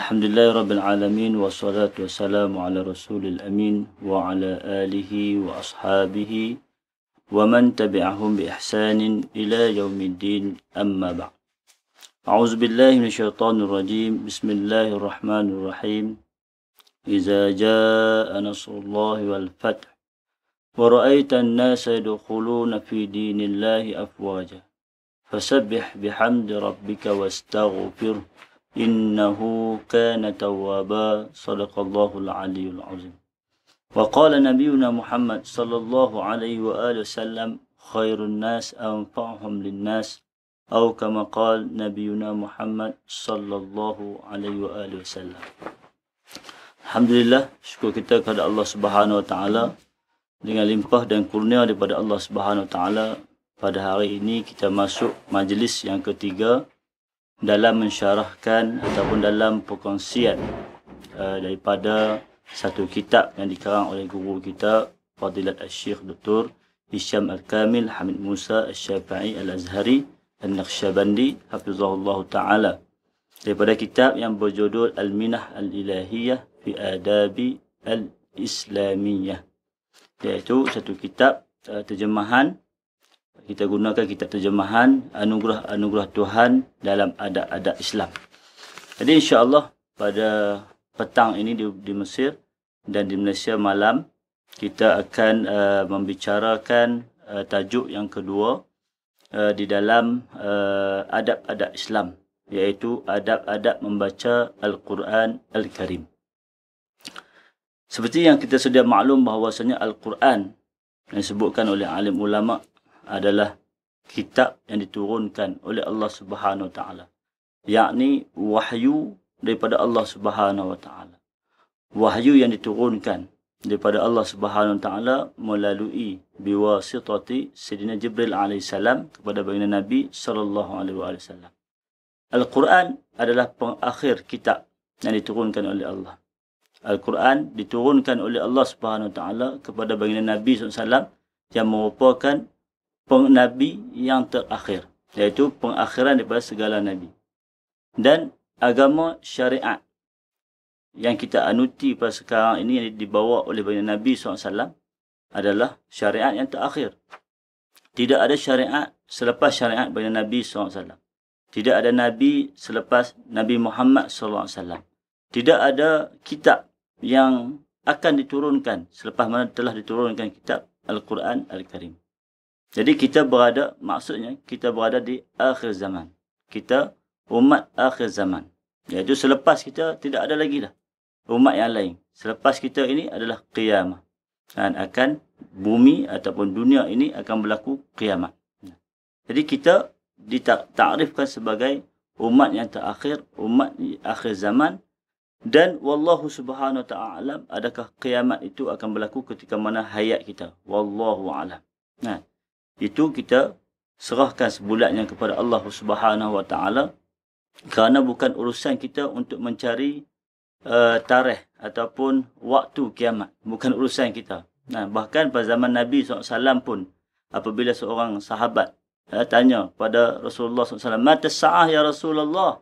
الحمد لله رب العالمين والصلاة والسلام على رسول الأمين وعلى آله وأصحابه ومن تبعهم بإحسان إلى يوم الدين أما بعد أعوذ بالله من الشيطان الرجيم بسم الله الرحمن الرحيم إذا جاء نصر الله والفتح ورأيت الناس يدخلون في دين الله أفواجا فسبح بحمد ربك واستغفره إنه كان توابا صدق الله العلي العظيم وقال نبينا محمد صلى الله عليه وآله وسلم خير الناس أنفعهم للناس أو كما قال نبينا محمد صلى الله عليه وآله وسلم الحمد لله شكرا كتاب الله سبحانه وتعالى dengan limpah dan kurnia daripada Allah Subhanahu Wa Taala pada hari ini kita masuk majlis yang ketiga dalam mensyarahkan ataupun dalam perkongsian uh, daripada satu kitab yang dikarang oleh guru kita Fadilat Al-Syikh Dr. Hisham Al-Kamil Hamid Musa Al-Syafi'i Al-Azhari Al-Naqshbandi Hafizahullah Ta'ala daripada kitab yang berjudul Al-Minah Al-Ilahiyah Fi Adabi Al-Islamiyah iaitu satu kitab uh, terjemahan kita gunakan kita terjemahan anugerah-anugerah Tuhan dalam adat-adat Islam. Jadi insya-Allah pada petang ini di, di Mesir dan di Malaysia malam kita akan uh, membicarakan uh, tajuk yang kedua uh, di dalam uh, adab-adab Islam iaitu adab-adab membaca Al-Quran Al-Karim. Seperti yang kita sudah maklum bahawasanya Al-Quran yang disebutkan oleh alim ulama adalah kitab yang diturunkan oleh Allah Subhanahu Wa Taala. Yakni wahyu daripada Allah Subhanahu Wa Taala. Wahyu yang diturunkan daripada Allah Subhanahu Wa Taala melalui biwasitati Sayyidina Jibril alaihissalam kepada baginda Nabi sallallahu alaihi wasallam. Al-Quran adalah pengakhir kitab yang diturunkan oleh Allah. Al-Quran diturunkan oleh Allah Subhanahu Wa Taala kepada baginda Nabi alaihi wasallam yang merupakan Pengnabi yang terakhir iaitu pengakhiran daripada segala nabi dan agama syariat yang kita anuti pada sekarang ini yang dibawa oleh banyak nabi SAW adalah syariat yang terakhir tidak ada syariat selepas syariat banyak nabi SAW tidak ada nabi selepas Nabi Muhammad SAW tidak ada kitab yang akan diturunkan selepas mana telah diturunkan kitab Al-Quran Al-Karim. Jadi kita berada, maksudnya kita berada di akhir zaman. Kita umat akhir zaman. Iaitu selepas kita tidak ada lagi lah umat yang lain. Selepas kita ini adalah kiamat. Dan akan bumi ataupun dunia ini akan berlaku kiamat. Jadi kita ditakrifkan sebagai umat yang terakhir, umat di akhir zaman. Dan Wallahu subhanahu wa ta'ala adakah kiamat itu akan berlaku ketika mana hayat kita. Wallahu alam. Nah itu kita serahkan sebulatnya kepada Allah Subhanahu Wa Taala kerana bukan urusan kita untuk mencari uh, tarikh ataupun waktu kiamat bukan urusan kita nah bahkan pada zaman Nabi SAW pun apabila seorang sahabat uh, tanya kepada Rasulullah SAW mata sa'ah ya Rasulullah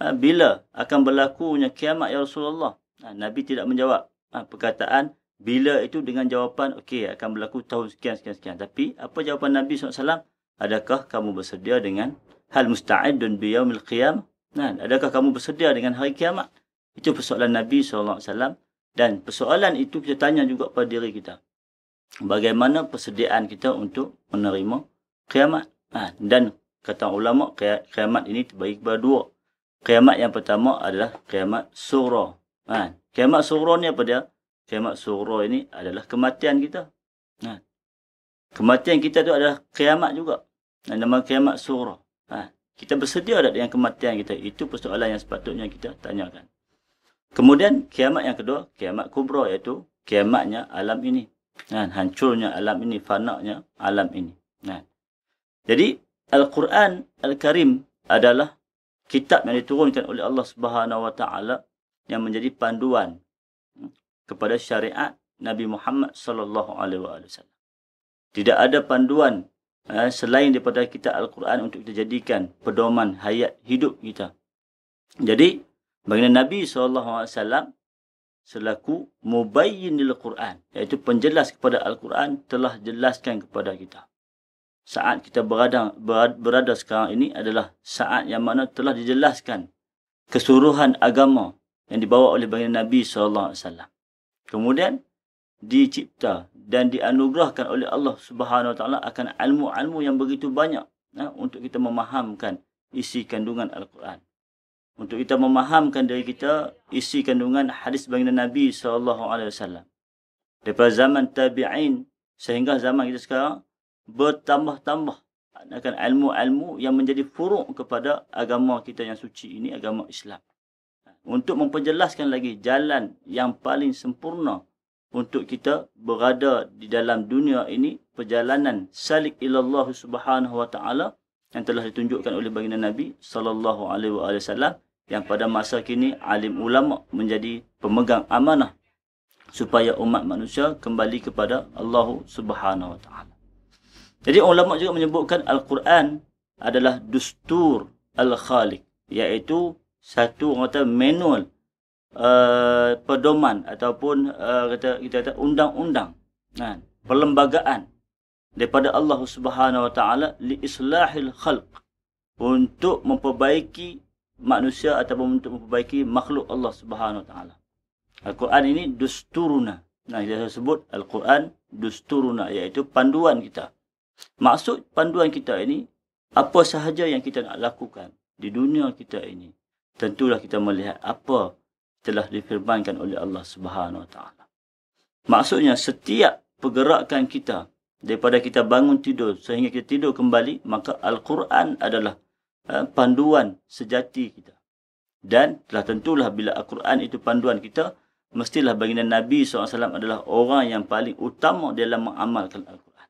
eh, bila akan berlakunya kiamat ya Rasulullah nah, Nabi tidak menjawab uh, perkataan bila itu dengan jawapan okey akan berlaku tahun sekian sekian sekian tapi apa jawapan Nabi SAW adakah kamu bersedia dengan hal musta'idun dan yaumil qiyam nah adakah kamu bersedia dengan hari kiamat itu persoalan Nabi SAW dan persoalan itu kita tanya juga pada diri kita bagaimana persediaan kita untuk menerima kiamat nah, dan kata ulama kiamat ini terbagi kepada dua kiamat yang pertama adalah kiamat surah nah, kiamat surah ni apa dia kiamat sughra ini adalah kematian kita. Ha. Kematian kita tu adalah kiamat juga. Dan nama kiamat sughra. Ha. Kita bersedia tak dengan kematian kita? Itu persoalan yang sepatutnya kita tanyakan. Kemudian kiamat yang kedua, kiamat kubra iaitu kiamatnya alam ini. Ha. hancurnya alam ini, fanaknya alam ini. Ha. Jadi Al-Quran Al-Karim adalah kitab yang diturunkan oleh Allah Subhanahu Wa Taala yang menjadi panduan kepada syariat Nabi Muhammad sallallahu alaihi wasallam. Tidak ada panduan eh, selain daripada kita Al-Quran untuk kita jadikan pedoman hayat hidup kita. Jadi, baginda Nabi sallallahu alaihi wasallam selaku mubayyin Al-Quran, iaitu penjelas kepada Al-Quran telah jelaskan kepada kita. Saat kita berada berada sekarang ini adalah saat yang mana telah dijelaskan keseluruhan agama yang dibawa oleh baginda Nabi sallallahu alaihi wasallam. Kemudian dicipta dan dianugerahkan oleh Allah Subhanahu Wataala akan ilmu-ilmu yang begitu banyak ya, untuk kita memahamkan isi kandungan Al-Quran. Untuk kita memahamkan dari kita isi kandungan hadis baginda Nabi sallallahu alaihi wasallam. Dari zaman tabi'in sehingga zaman kita sekarang bertambah-tambah akan ilmu-ilmu yang menjadi furuk kepada agama kita yang suci ini agama Islam untuk memperjelaskan lagi jalan yang paling sempurna untuk kita berada di dalam dunia ini perjalanan salik ilallah subhanahu wa taala yang telah ditunjukkan oleh baginda Nabi sallallahu alaihi wasallam yang pada masa kini alim ulama menjadi pemegang amanah supaya umat manusia kembali kepada Allah Subhanahu wa taala. Jadi ulama juga menyebutkan al-Quran adalah dustur al-Khaliq iaitu satu orang kata manual uh, pedoman ataupun uh, kata kita kata undang-undang kan perlembagaan daripada Allah Subhanahu Wa Taala li islahil khalq untuk memperbaiki manusia ataupun untuk memperbaiki makhluk Allah Subhanahu Wa Taala. Al-Quran ini dusturuna. Nah, dia sebut Al-Quran dusturuna iaitu panduan kita. Maksud panduan kita ini apa sahaja yang kita nak lakukan di dunia kita ini tentulah kita melihat apa telah difirmankan oleh Allah Subhanahu Wa Taala. Maksudnya setiap pergerakan kita daripada kita bangun tidur sehingga kita tidur kembali maka Al-Quran adalah eh, panduan sejati kita. Dan telah tentulah bila Al-Quran itu panduan kita, mestilah baginda Nabi SAW adalah orang yang paling utama dalam mengamalkan Al-Quran.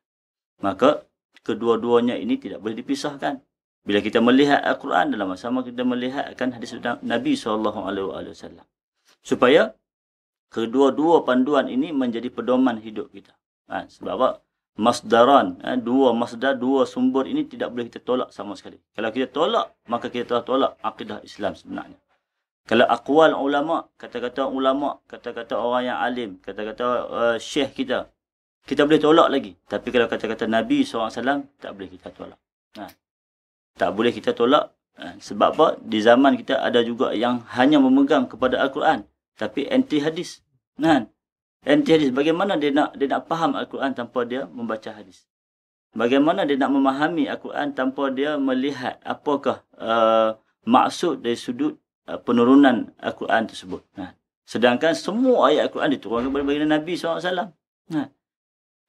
Maka kedua-duanya ini tidak boleh dipisahkan bila kita melihat Al-Quran dalam masa sama kita melihat melihatkan hadis Nabi SAW. Supaya kedua-dua panduan ini menjadi pedoman hidup kita. Ha, sebab apa? Masdaran, eh, dua masdar, dua sumber ini tidak boleh kita tolak sama sekali. Kalau kita tolak, maka kita telah tolak akidah Islam sebenarnya. Kalau akwal ulama, kata-kata ulama, kata-kata orang yang alim, kata-kata uh, syekh kita, kita boleh tolak lagi. Tapi kalau kata-kata Nabi SAW, tak boleh kita tolak. Ha tak boleh kita tolak ha, sebab apa di zaman kita ada juga yang hanya memegang kepada al-Quran tapi anti hadis Nah, kan? anti hadis bagaimana dia nak dia nak faham al-Quran tanpa dia membaca hadis bagaimana dia nak memahami al-Quran tanpa dia melihat apakah uh, maksud dari sudut uh, penurunan al-Quran tersebut kan sedangkan semua ayat al-Quran diturunkan kepada baginda Nabi SAW kan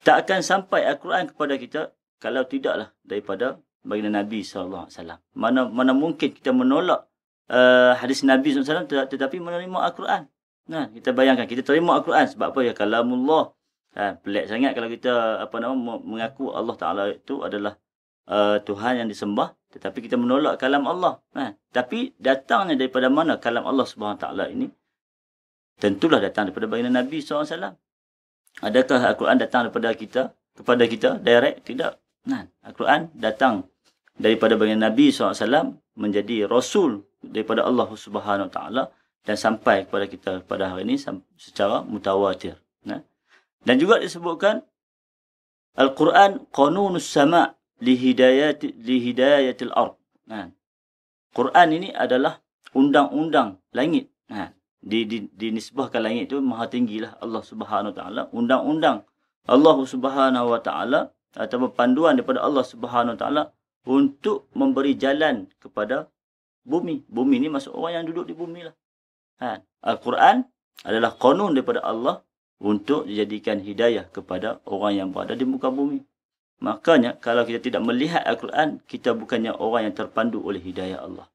tak akan sampai al-Quran kepada kita kalau tidaklah daripada bagi Nabi sallallahu alaihi wasallam. Mana mana mungkin kita menolak uh, hadis Nabi sallallahu alaihi wasallam tetapi menerima Al-Quran. Nah, kita bayangkan kita terima Al-Quran sebab apa ya kalamullah. Ha, pelik sangat kalau kita apa nama mengaku Allah Taala itu adalah uh, Tuhan yang disembah tetapi kita menolak kalam Allah. Nah, tapi datangnya daripada mana kalam Allah Subhanahu Taala ini? Tentulah datang daripada baginda Nabi SAW. Adakah Al-Quran datang daripada kita? Kepada kita? Direct? Tidak. Nah, Al-Quran datang daripada bagi Nabi SAW menjadi Rasul daripada Allah Subhanahu Taala dan sampai kepada kita pada hari ini secara mutawatir. Nah. Dan juga disebutkan Al-Quran qanunus sama li hidayati li hidayatil ard. Nah. Quran ini adalah undang-undang langit. Nah. Di, di, dinisbahkan langit itu maha tinggilah Allah Subhanahu wa taala undang-undang Allah Subhanahu wa taala atau panduan daripada Allah Subhanahu wa taala untuk memberi jalan kepada bumi. Bumi ni maksud orang yang duduk di bumi lah. Ha. Al-Quran adalah konun daripada Allah untuk dijadikan hidayah kepada orang yang berada di muka bumi. Makanya kalau kita tidak melihat Al-Quran, kita bukannya orang yang terpandu oleh hidayah Allah.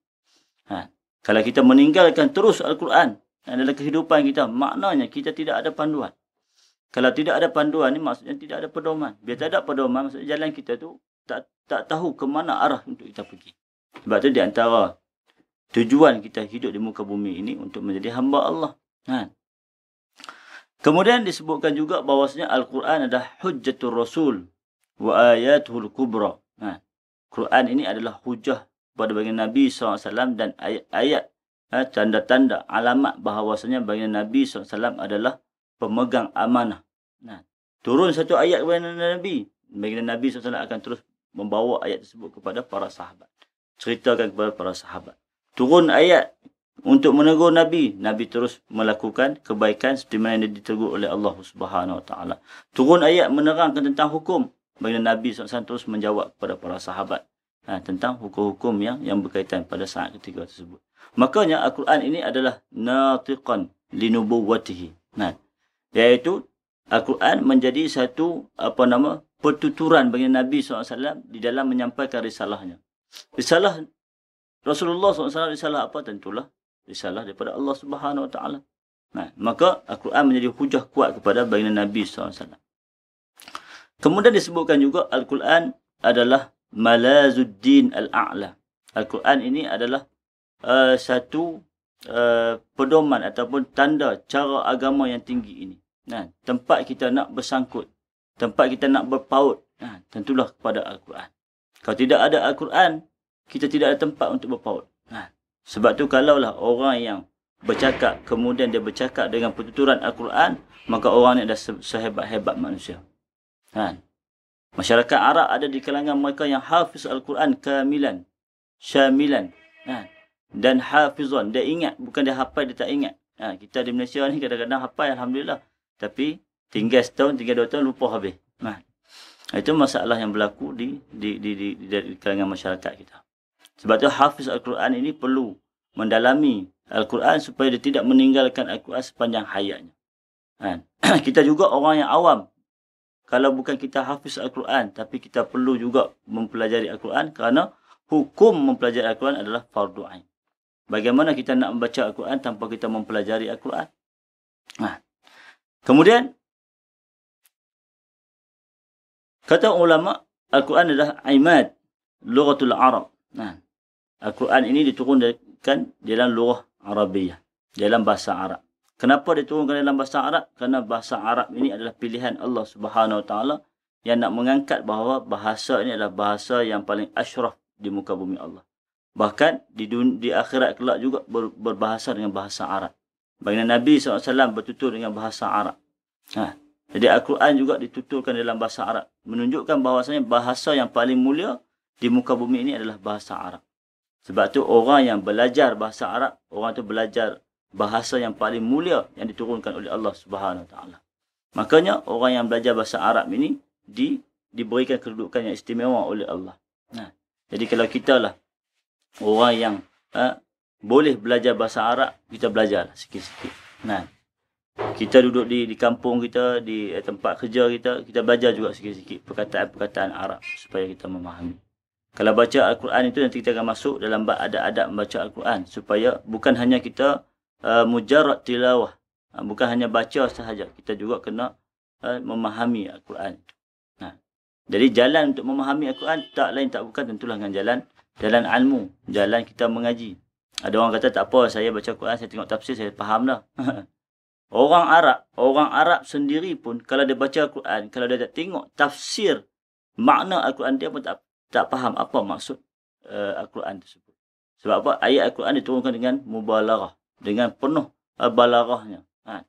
Ha. Kalau kita meninggalkan terus Al-Quran dalam kehidupan kita, maknanya kita tidak ada panduan. Kalau tidak ada panduan ni maksudnya tidak ada pedoman. Bila tak ada pedoman maksudnya jalan kita tu tak tak tahu ke mana arah untuk kita pergi. Sebab tu di antara tujuan kita hidup di muka bumi ini untuk menjadi hamba Allah. Ha. Kemudian disebutkan juga bahawasanya Al-Quran adalah hujjatul rasul wa ayatul kubra. Ha. Quran ini adalah hujah pada bagian Nabi SAW dan ayat-ayat ha, eh, tanda-tanda alamat bahawasanya bagian Nabi SAW adalah pemegang amanah. Ha. Turun satu ayat kepada Nabi. Bagi Nabi SAW akan terus membawa ayat tersebut kepada para sahabat. Ceritakan kepada para sahabat. Turun ayat untuk menegur Nabi. Nabi terus melakukan kebaikan seperti mana yang ditegur oleh Allah Subhanahu Taala. Turun ayat menerangkan tentang hukum. Bagaimana Nabi SAW terus menjawab kepada para sahabat ha, tentang hukum-hukum yang, yang berkaitan pada saat ketiga tersebut. Makanya Al-Quran ini adalah natiqan linubuwatihi. Nah, ha, iaitu Al-Quran menjadi satu apa nama pertuturan bagi Nabi SAW di dalam menyampaikan risalahnya. Risalah Rasulullah SAW risalah apa? Tentulah risalah daripada Allah Subhanahu Wa Taala. Nah, maka Al-Quran menjadi hujah kuat kepada bagi Nabi SAW. Kemudian disebutkan juga Al-Quran adalah malazuddin al-a'la. Al-Quran ini adalah uh, satu uh, pedoman ataupun tanda cara agama yang tinggi ini. Nah, tempat kita nak bersangkut tempat kita nak berpaut ha, tentulah kepada Al-Quran. Kalau tidak ada Al-Quran, kita tidak ada tempat untuk berpaut. Ha. Sebab tu kalaulah orang yang bercakap kemudian dia bercakap dengan pertuturan Al-Quran, maka orang ni adalah sehebat-hebat manusia. Ha. Masyarakat Arab ada di kalangan mereka yang hafiz Al-Quran kamilan, syamilan. Ha. Dan hafizan, dia ingat, bukan dia hafal, dia tak ingat. Ha. kita di Malaysia ni kadang-kadang hafal, Alhamdulillah. Tapi tinggal setahun tinggal dua tahun lupa habis nah itu masalah yang berlaku di di di di, di, di kalangan masyarakat kita sebab tu hafiz al-Quran ini perlu mendalami al-Quran supaya dia tidak meninggalkan al-Quran sepanjang hayatnya kan kita juga orang yang awam kalau bukan kita hafiz al-Quran tapi kita perlu juga mempelajari al-Quran kerana hukum mempelajari al-Quran adalah fardu ain bagaimana kita nak membaca al-Quran tanpa kita mempelajari al-Quran nah kemudian Kata ulama, Al-Quran adalah aimat lughatul Arab. Nah, Al-Quran ini diturunkan dalam lughah Arabiyah, dalam bahasa Arab. Kenapa diturunkan dalam bahasa Arab? Kerana bahasa Arab ini adalah pilihan Allah Subhanahu Wa Taala yang nak mengangkat bahawa bahasa ini adalah bahasa yang paling ashraf di muka bumi Allah. Bahkan di dun- di akhirat kelak juga ber- berbahasa dengan bahasa Arab. Baginda Nabi SAW bertutur dengan bahasa Arab. ha. Jadi Al-Quran juga dituturkan dalam bahasa Arab. Menunjukkan bahawasanya bahasa yang paling mulia di muka bumi ini adalah bahasa Arab. Sebab tu orang yang belajar bahasa Arab, orang tu belajar bahasa yang paling mulia yang diturunkan oleh Allah Subhanahu Wa Taala. Makanya orang yang belajar bahasa Arab ini di, diberikan kedudukan yang istimewa oleh Allah. Nah, jadi kalau kita lah orang yang ha, boleh belajar bahasa Arab, kita belajar sikit-sikit. Nah kita duduk di di kampung kita di eh, tempat kerja kita kita belajar juga sikit-sikit perkataan-perkataan Arab supaya kita memahami kalau baca al-Quran itu nanti kita akan masuk dalam bab ada adab membaca al-Quran supaya bukan hanya kita uh, mujarrad tilawah uh, bukan hanya baca sahaja kita juga kena uh, memahami al-Quran nah jadi jalan untuk memahami al-Quran tak lain tak bukan tentulah dengan jalan jalan ilmu jalan kita mengaji ada orang kata tak apa saya baca al-Quran saya tengok tafsir saya faham Orang Arab, orang Arab sendiri pun kalau dia baca Al-Quran, kalau dia tengok tafsir makna Al-Quran dia pun tak tak faham apa maksud uh, Al-Quran tersebut. Sebab apa? Ayat Al-Quran diturunkan dengan mubalarah, dengan penuh uh, balarahnya. Ha.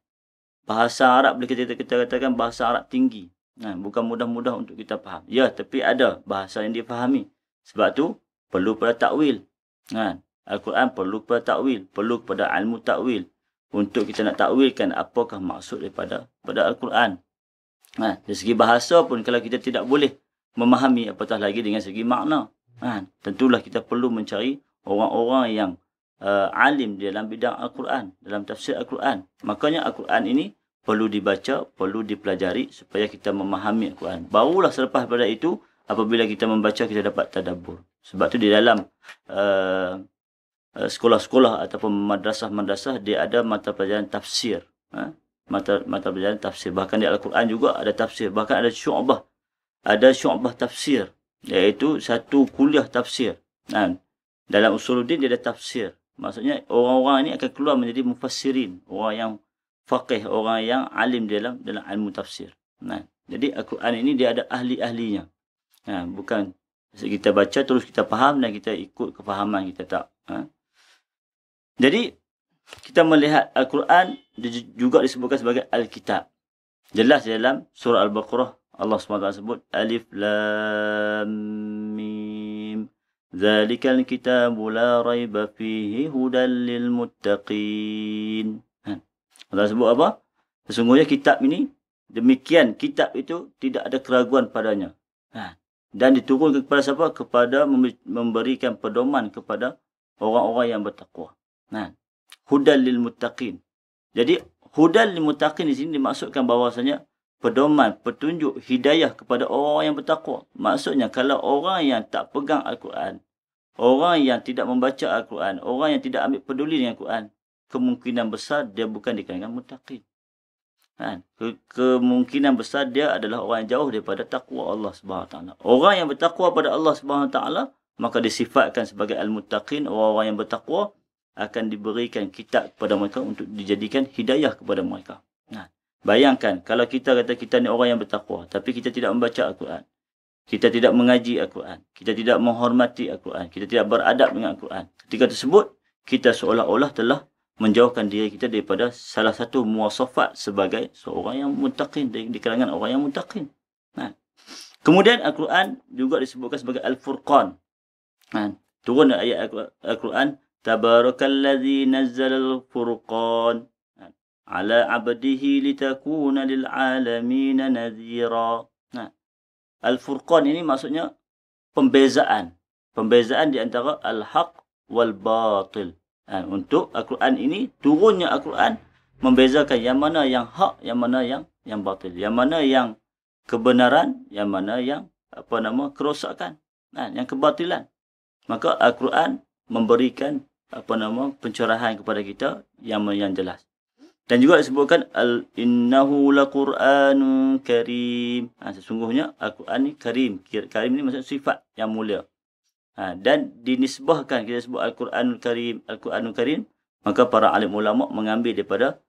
Bahasa Arab boleh kita, kita katakan bahasa Arab tinggi. Ha. bukan mudah-mudah untuk kita faham. Ya, tapi ada bahasa yang difahami. Sebab tu perlu pada takwil. Ha. Al-Quran perlu pada takwil, perlu pada ilmu takwil, untuk kita nak takwilkan apakah maksud daripada pada Al-Quran. Ha, dari segi bahasa pun kalau kita tidak boleh memahami apatah lagi dengan segi makna. Ha, tentulah kita perlu mencari orang-orang yang uh, alim dalam bidang Al-Quran, dalam tafsir Al-Quran. Makanya Al-Quran ini perlu dibaca, perlu dipelajari supaya kita memahami Al-Quran. Barulah selepas pada itu, apabila kita membaca, kita dapat tadabur. Sebab tu di dalam uh, Eh, sekolah-sekolah ataupun madrasah-madrasah dia ada mata pelajaran tafsir. Ha? Mata mata pelajaran tafsir. Bahkan di Al-Quran juga ada tafsir. Bahkan ada syu'bah. Ada syu'bah tafsir. Iaitu satu kuliah tafsir. Ha? Dalam usuluddin dia ada tafsir. Maksudnya orang-orang ini akan keluar menjadi mufassirin. Orang yang faqih. Orang yang alim dalam dalam ilmu tafsir. Ha? Jadi Al-Quran ini dia ada ahli-ahlinya. Ha? Bukan kita baca terus kita faham dan kita ikut kefahaman kita tak. Ha? Jadi kita melihat Al-Quran juga disebutkan sebagai Al-Kitab. Jelas dalam surah Al-Baqarah Allah SWT sebut Alif Lam Mim Zalikal kitabu la raiba fihi hudan lil muttaqin. Ha. Allah sebut apa? Sesungguhnya kitab ini demikian kitab itu tidak ada keraguan padanya. Ha. Dan diturunkan kepada siapa? Kepada memberikan pedoman kepada orang-orang yang bertakwa. Nah, hudal lil muttaqin. Jadi hudal lil muttaqin di sini dimaksudkan bahawasanya pedoman, petunjuk, hidayah kepada orang yang bertakwa. Maksudnya kalau orang yang tak pegang Al-Quran, orang yang tidak membaca Al-Quran, orang yang tidak ambil peduli dengan Al-Quran, kemungkinan besar dia bukan dikatakan muttaqin. Kan? Ke- kemungkinan besar dia adalah orang yang jauh daripada takwa Allah Subhanahu Wa Taala. Orang yang bertakwa pada Allah Subhanahu Wa Taala maka disifatkan sebagai al-muttaqin, orang-orang yang bertakwa akan diberikan kitab kepada mereka untuk dijadikan hidayah kepada mereka. Nah, bayangkan kalau kita kata kita ni orang yang bertakwa tapi kita tidak membaca Al-Quran. Kita tidak mengaji Al-Quran. Kita tidak menghormati Al-Quran. Kita tidak beradab dengan Al-Quran. Ketika tersebut, kita seolah-olah telah menjauhkan diri kita daripada salah satu muasafat sebagai seorang yang mutaqin di, kalangan orang yang mutaqin. Nah. Kemudian Al-Quran juga disebutkan sebagai Al-Furqan. Nah. Turun ayat Al-Quran تبارك الذي نزل الفرقان على عبده لتكون للعالمين نذيرا الفرقان ini maksudnya pembezaan pembezaan di antara al-haq wal batil ha, untuk al-Quran ini turunnya al-Quran membezakan yang mana yang hak yang mana yang yang batil yang mana yang kebenaran yang mana yang apa nama kerosakan ha, yang kebatilan maka al-Quran memberikan apa nama pencerahan kepada kita yang yang jelas. Dan juga disebutkan al innahu la quranun karim. Ha, sesungguhnya Al-Quran ini karim. Karim ini maksud sifat yang mulia. Ha, dan dinisbahkan kita sebut al Quran Karim, al Quran Karim, maka para alim ulama mengambil daripada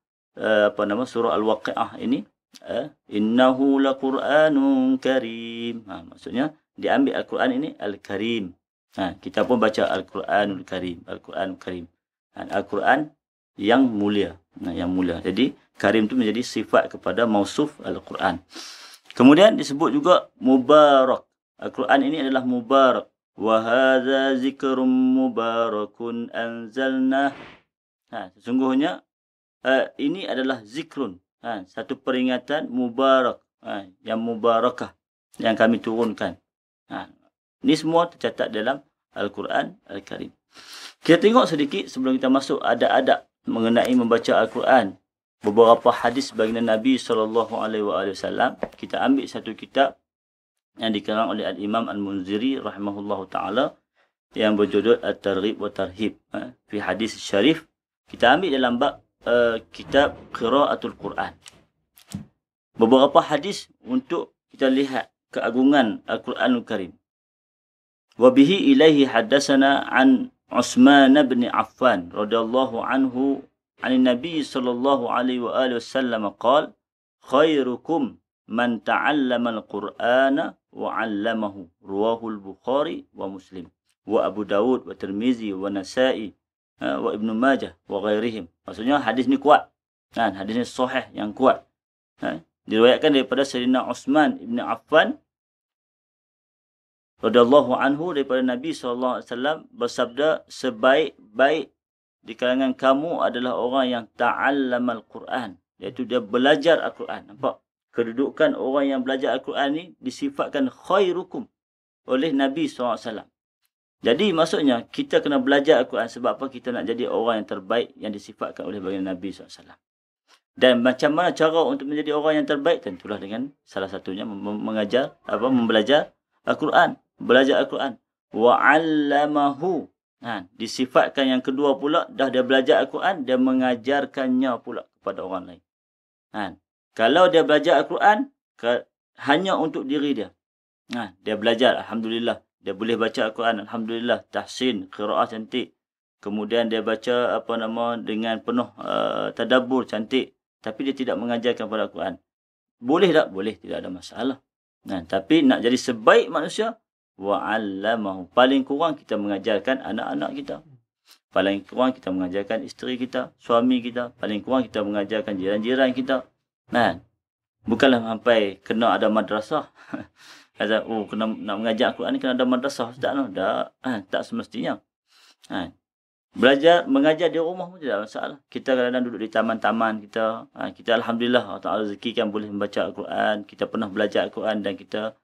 uh, apa nama surah Al-Waqiah ini uh, innahu la quranun karim. Ha, maksudnya diambil Al-Quran ini Al-Karim. Ha, kita pun baca Al-Quranul Karim, Al-Quran Karim. Ha, Al-Quran yang mulia. Nah, ha, yang mulia. Jadi Karim tu menjadi sifat kepada mausuf Al-Quran. Kemudian disebut juga mubarak. Al-Quran ini adalah mubarak. Wa hadza zikrum mubarakun anzalna. Ha, sesungguhnya uh, ini adalah zikrun. Ha, satu peringatan mubarak. Ha, yang mubarakah yang kami turunkan. Ha, ini semua tercatat dalam Al-Quran Al-Karim. Kita tengok sedikit sebelum kita masuk ada adab mengenai membaca Al-Quran. Beberapa hadis baginda Nabi sallallahu alaihi wasallam, kita ambil satu kitab yang dikarang oleh Al-Imam Al-Munziri rahimahullahu taala yang berjudul At-Targhib wa Tarhib ha? fi Hadis Syarif. Kita ambil dalam bab uh, kitab Qiraatul Quran. Beberapa hadis untuk kita lihat keagungan Al-Quranul Karim. وبه إليه حدثنا عن عثمان بن عفان رضي الله عنه عن النبي صلى الله عليه وآله وسلم قال خيركم من تعلم القرآن وعلمه رواه البخاري ومسلم وأبو داود والترمذي والنسائي وابن ماجه وغيرهم maksudnya hadis ni kuat kan hadis ni sahih yang kuat kan diriwayatkan daripada Sayyidina Uthman bin Affan radhiyallahu anhu daripada Nabi sallallahu alaihi wasallam bersabda sebaik-baik di kalangan kamu adalah orang yang ta'allamal Quran iaitu dia belajar Al-Quran nampak kedudukan orang yang belajar Al-Quran ni disifatkan khairukum oleh Nabi sallallahu alaihi wasallam jadi maksudnya kita kena belajar Al-Quran sebab apa kita nak jadi orang yang terbaik yang disifatkan oleh baginda Nabi sallallahu alaihi wasallam dan macam mana cara untuk menjadi orang yang terbaik tentulah dengan salah satunya mengajar apa membelajar Al-Quran belajar Al-Quran. Wa'allamahu. Ha, disifatkan yang kedua pula, dah dia belajar Al-Quran, dia mengajarkannya pula kepada orang lain. Ha, kalau dia belajar Al-Quran, hanya untuk diri dia. Ha, dia belajar, Alhamdulillah. Dia boleh baca Al-Quran, Alhamdulillah. Tahsin, kiraah cantik. Kemudian dia baca apa nama dengan penuh uh, eh, tadabur cantik. Tapi dia tidak mengajarkan pada Al-Quran. Boleh tak? Boleh. Tidak ada masalah. Nah, ha, tapi nak jadi sebaik manusia, wa'allamahu. Paling kurang kita mengajarkan anak-anak kita. Paling kurang kita mengajarkan isteri kita, suami kita. Paling kurang kita mengajarkan jiran-jiran kita. Nah, bukanlah sampai kena ada madrasah. Kata, oh, kena, nak mengajar Al-Quran ni kena ada madrasah. Tak, no? tak, ah, tak semestinya. Ha. Belajar, mengajar di rumah pun tidak masalah. Kita kadang-kadang duduk di taman-taman kita. Ha. kita Alhamdulillah, Allah Ta'ala rezeki kan boleh membaca Al-Quran. Kita pernah belajar Al-Quran dan kita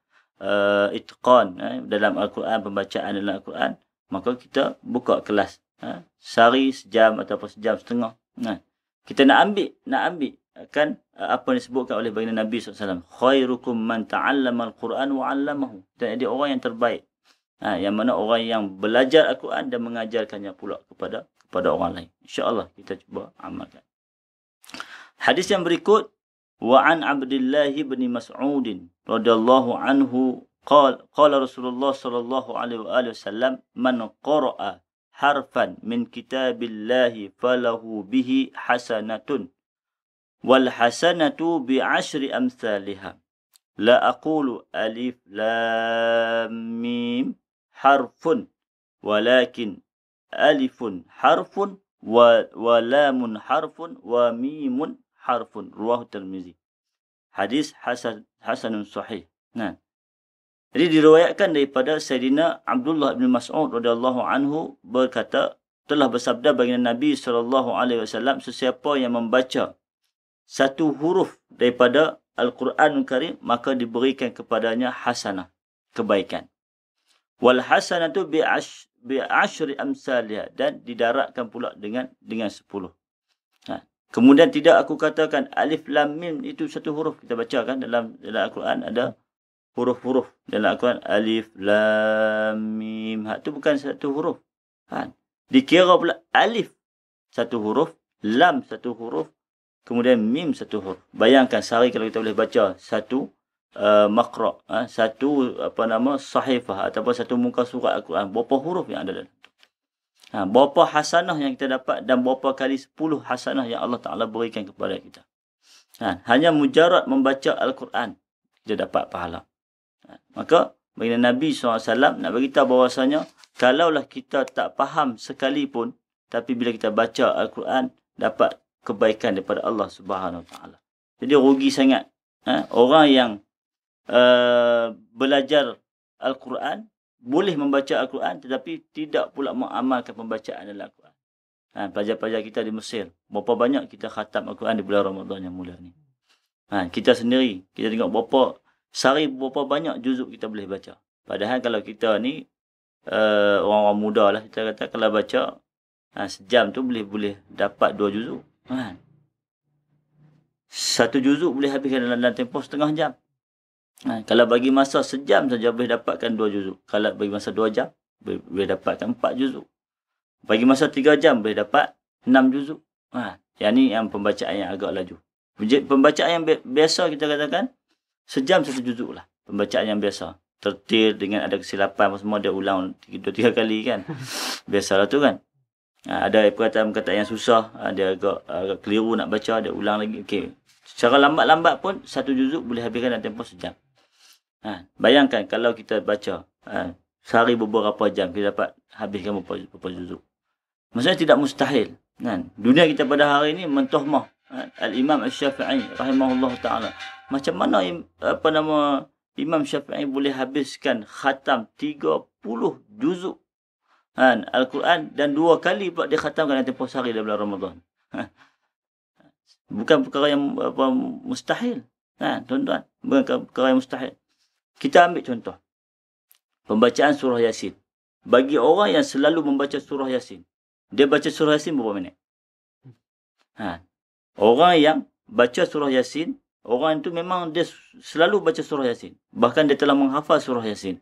uh, itqan eh, dalam Al-Quran, pembacaan dalam Al-Quran, maka kita buka kelas. Eh, sehari, sejam ataupun sejam setengah. Nah eh. Kita nak ambil, nak ambil kan eh, apa yang disebutkan oleh baginda Nabi SAW. Khairukum man ta'allama al-Quran wa'allamahu. Dan dia orang yang terbaik. Ha, yang mana orang yang belajar Al-Quran dan mengajarkannya pula kepada kepada orang lain. Insya Allah kita cuba amalkan. Hadis yang berikut وعن عبد الله بن مسعود رضي الله عنه قال قال رسول الله صلى الله عليه وآله وسلم من قرأ حرفا من كتاب الله فله به حسنة والحسنة بعشر أمثالها لا أقول ألف لام ميم حرف ولكن ألف حرف ولام حرف وميم harfun ruwah termizi, Hadis hasan hasanun sahih. Nah. Jadi diriwayatkan daripada Sayyidina Abdullah bin Mas'ud radhiyallahu anhu berkata telah bersabda bagi Nabi sallallahu alaihi wasallam sesiapa yang membaca satu huruf daripada Al-Quran Karim maka diberikan kepadanya hasanah kebaikan. Wal hasanatu bi ash bi ashri amsalia dan didaratkan pula dengan dengan sepuluh. Nah, ha. Kemudian tidak aku katakan alif lam mim itu satu huruf kita baca kan dalam dalam Al-Quran ada huruf-huruf dalam Al-Quran alif lam mim ha, itu bukan satu huruf ha. dikira pula alif satu huruf lam satu huruf kemudian mim satu huruf bayangkan sehari kalau kita boleh baca satu uh, makra ha, satu apa nama sahifah ataupun satu muka surat Al-Quran berapa huruf yang ada dalam Ha, berapa hasanah yang kita dapat dan berapa kali sepuluh hasanah yang Allah Ta'ala berikan kepada kita. Ha, hanya mujarat membaca Al-Quran, kita dapat pahala. Ha, maka, bagi Nabi SAW nak berita bahawasanya, kalaulah kita tak faham sekalipun, tapi bila kita baca Al-Quran, dapat kebaikan daripada Allah Subhanahu Wa Taala. Jadi rugi sangat ha, orang yang uh, belajar Al-Quran boleh membaca Al-Quran tetapi tidak pula mengamalkan pembacaan dalam Al-Quran. Ha, pelajar-pelajar kita di Mesir, berapa banyak kita khatam Al-Quran di bulan Ramadan yang mula ni. Ha, kita sendiri, kita tengok berapa, sehari berapa banyak juzuk kita boleh baca. Padahal kalau kita ni, uh, orang-orang muda lah, kita kata kalau baca, ha, sejam tu boleh boleh dapat dua juzuk. Ha. Satu juzuk boleh habiskan dalam, dalam tempoh setengah jam. Ha, kalau bagi masa sejam saja boleh dapatkan dua juzuk. Kalau bagi masa dua jam, boleh, boleh dapatkan empat juzuk. Bagi masa tiga jam, boleh dapat enam juzuk. Ha, yang ni yang pembacaan yang agak laju. Pembacaan yang biasa kita katakan, sejam satu juzuk lah. Pembacaan yang biasa. Tertir dengan ada kesilapan semua, dia ulang dua tiga kali kan. Biasalah tu kan. Ha, ada perkataan-perkataan yang susah, ha, dia agak, agak keliru nak baca, dia ulang lagi. Okay. Secara lambat-lambat pun, satu juzuk boleh habiskan dalam tempoh sejam. Ha, bayangkan kalau kita baca ha, sehari beberapa jam kita dapat habiskan beberapa, juzuk. Maksudnya tidak mustahil. Ha, dunia kita pada hari ini mentohmah ha, Al-Imam Al-Syafi'i rahimahullah ta'ala. Macam mana apa nama Imam Syafi'i boleh habiskan khatam 30 juzuk ha, Al-Quran dan dua kali pula dia khatamkan dalam tempoh sehari dalam bulan Ramadan. Ha, bukan perkara yang apa, mustahil. Ha, tuan-tuan, bukan perkara yang mustahil. Kita ambil contoh. Pembacaan surah Yasin. Bagi orang yang selalu membaca surah Yasin. Dia baca surah Yasin berapa minit? Ha. Orang yang baca surah Yasin. Orang itu memang dia selalu baca surah Yasin. Bahkan dia telah menghafal surah Yasin.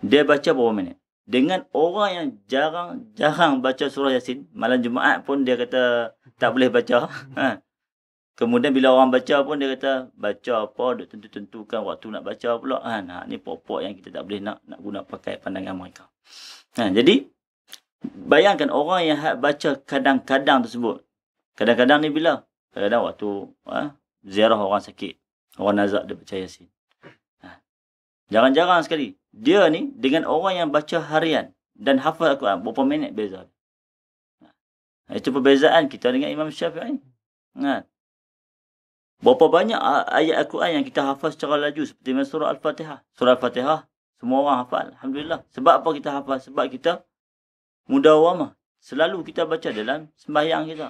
Dia baca berapa minit? Dengan orang yang jarang-jarang baca surah Yasin. Malam Jumaat pun dia kata tak boleh baca. Ha. Kemudian bila orang baca pun dia kata baca apa dia tentu-tentukan waktu nak baca pula. Ha nah, ni pokok yang kita tak boleh nak nak guna pakai pandangan mereka. Ha jadi bayangkan orang yang hak baca kadang-kadang tersebut. Kadang-kadang ni bila? Kadang-kadang waktu ha, ziarah orang sakit. Orang nazak dia baca Yasin. Ha. Jarang-jarang sekali. Dia ni dengan orang yang baca harian dan hafal Al-Quran berapa minit beza. Ha. Itu perbezaan kita dengan Imam Syafi'i. Ha. Berapa banyak ayat Al-Quran yang kita hafaz secara laju seperti surah Al-Fatihah. Surah Al-Fatihah, semua orang hafal. Alhamdulillah. Sebab apa kita hafaz? Sebab kita mudah wama. Selalu kita baca dalam sembahyang kita.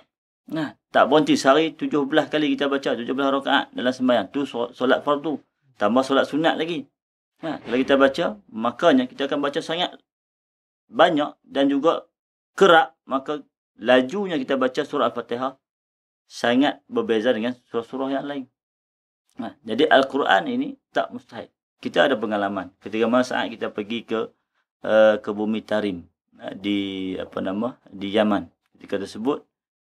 Nah, tak berhenti sehari 17 kali kita baca 17 rakaat dalam sembahyang. Tu solat fardu. Tambah solat sunat lagi. Nah, kalau kita baca, makanya kita akan baca sangat banyak dan juga kerap. Maka lajunya kita baca surah Al-Fatihah sangat berbeza dengan surah-surah yang lain. Nah, ha, jadi Al-Quran ini tak mustahil. Kita ada pengalaman. Ketika masa saat kita pergi ke uh, ke bumi Tarim uh, di apa nama di Yaman. Ketika tersebut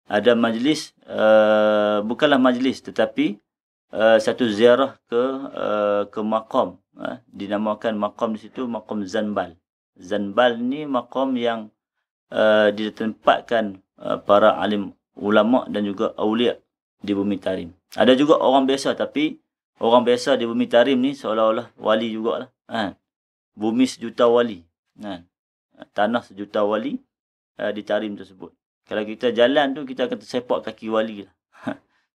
ada majlis uh, bukanlah majlis tetapi uh, satu ziarah ke uh, ke makam uh, ha, dinamakan makam di situ makam Zanbal. Zanbal ni makam yang uh, ditempatkan uh, para alim ulama dan juga awliya di bumi Tarim. Ada juga orang biasa tapi orang biasa di bumi Tarim ni seolah-olah wali jugalah. Ha. Bumi sejuta wali. Ha. Tanah sejuta wali uh, di Tarim tersebut. Kalau kita jalan tu kita akan tersepak kaki wali lah. Ha.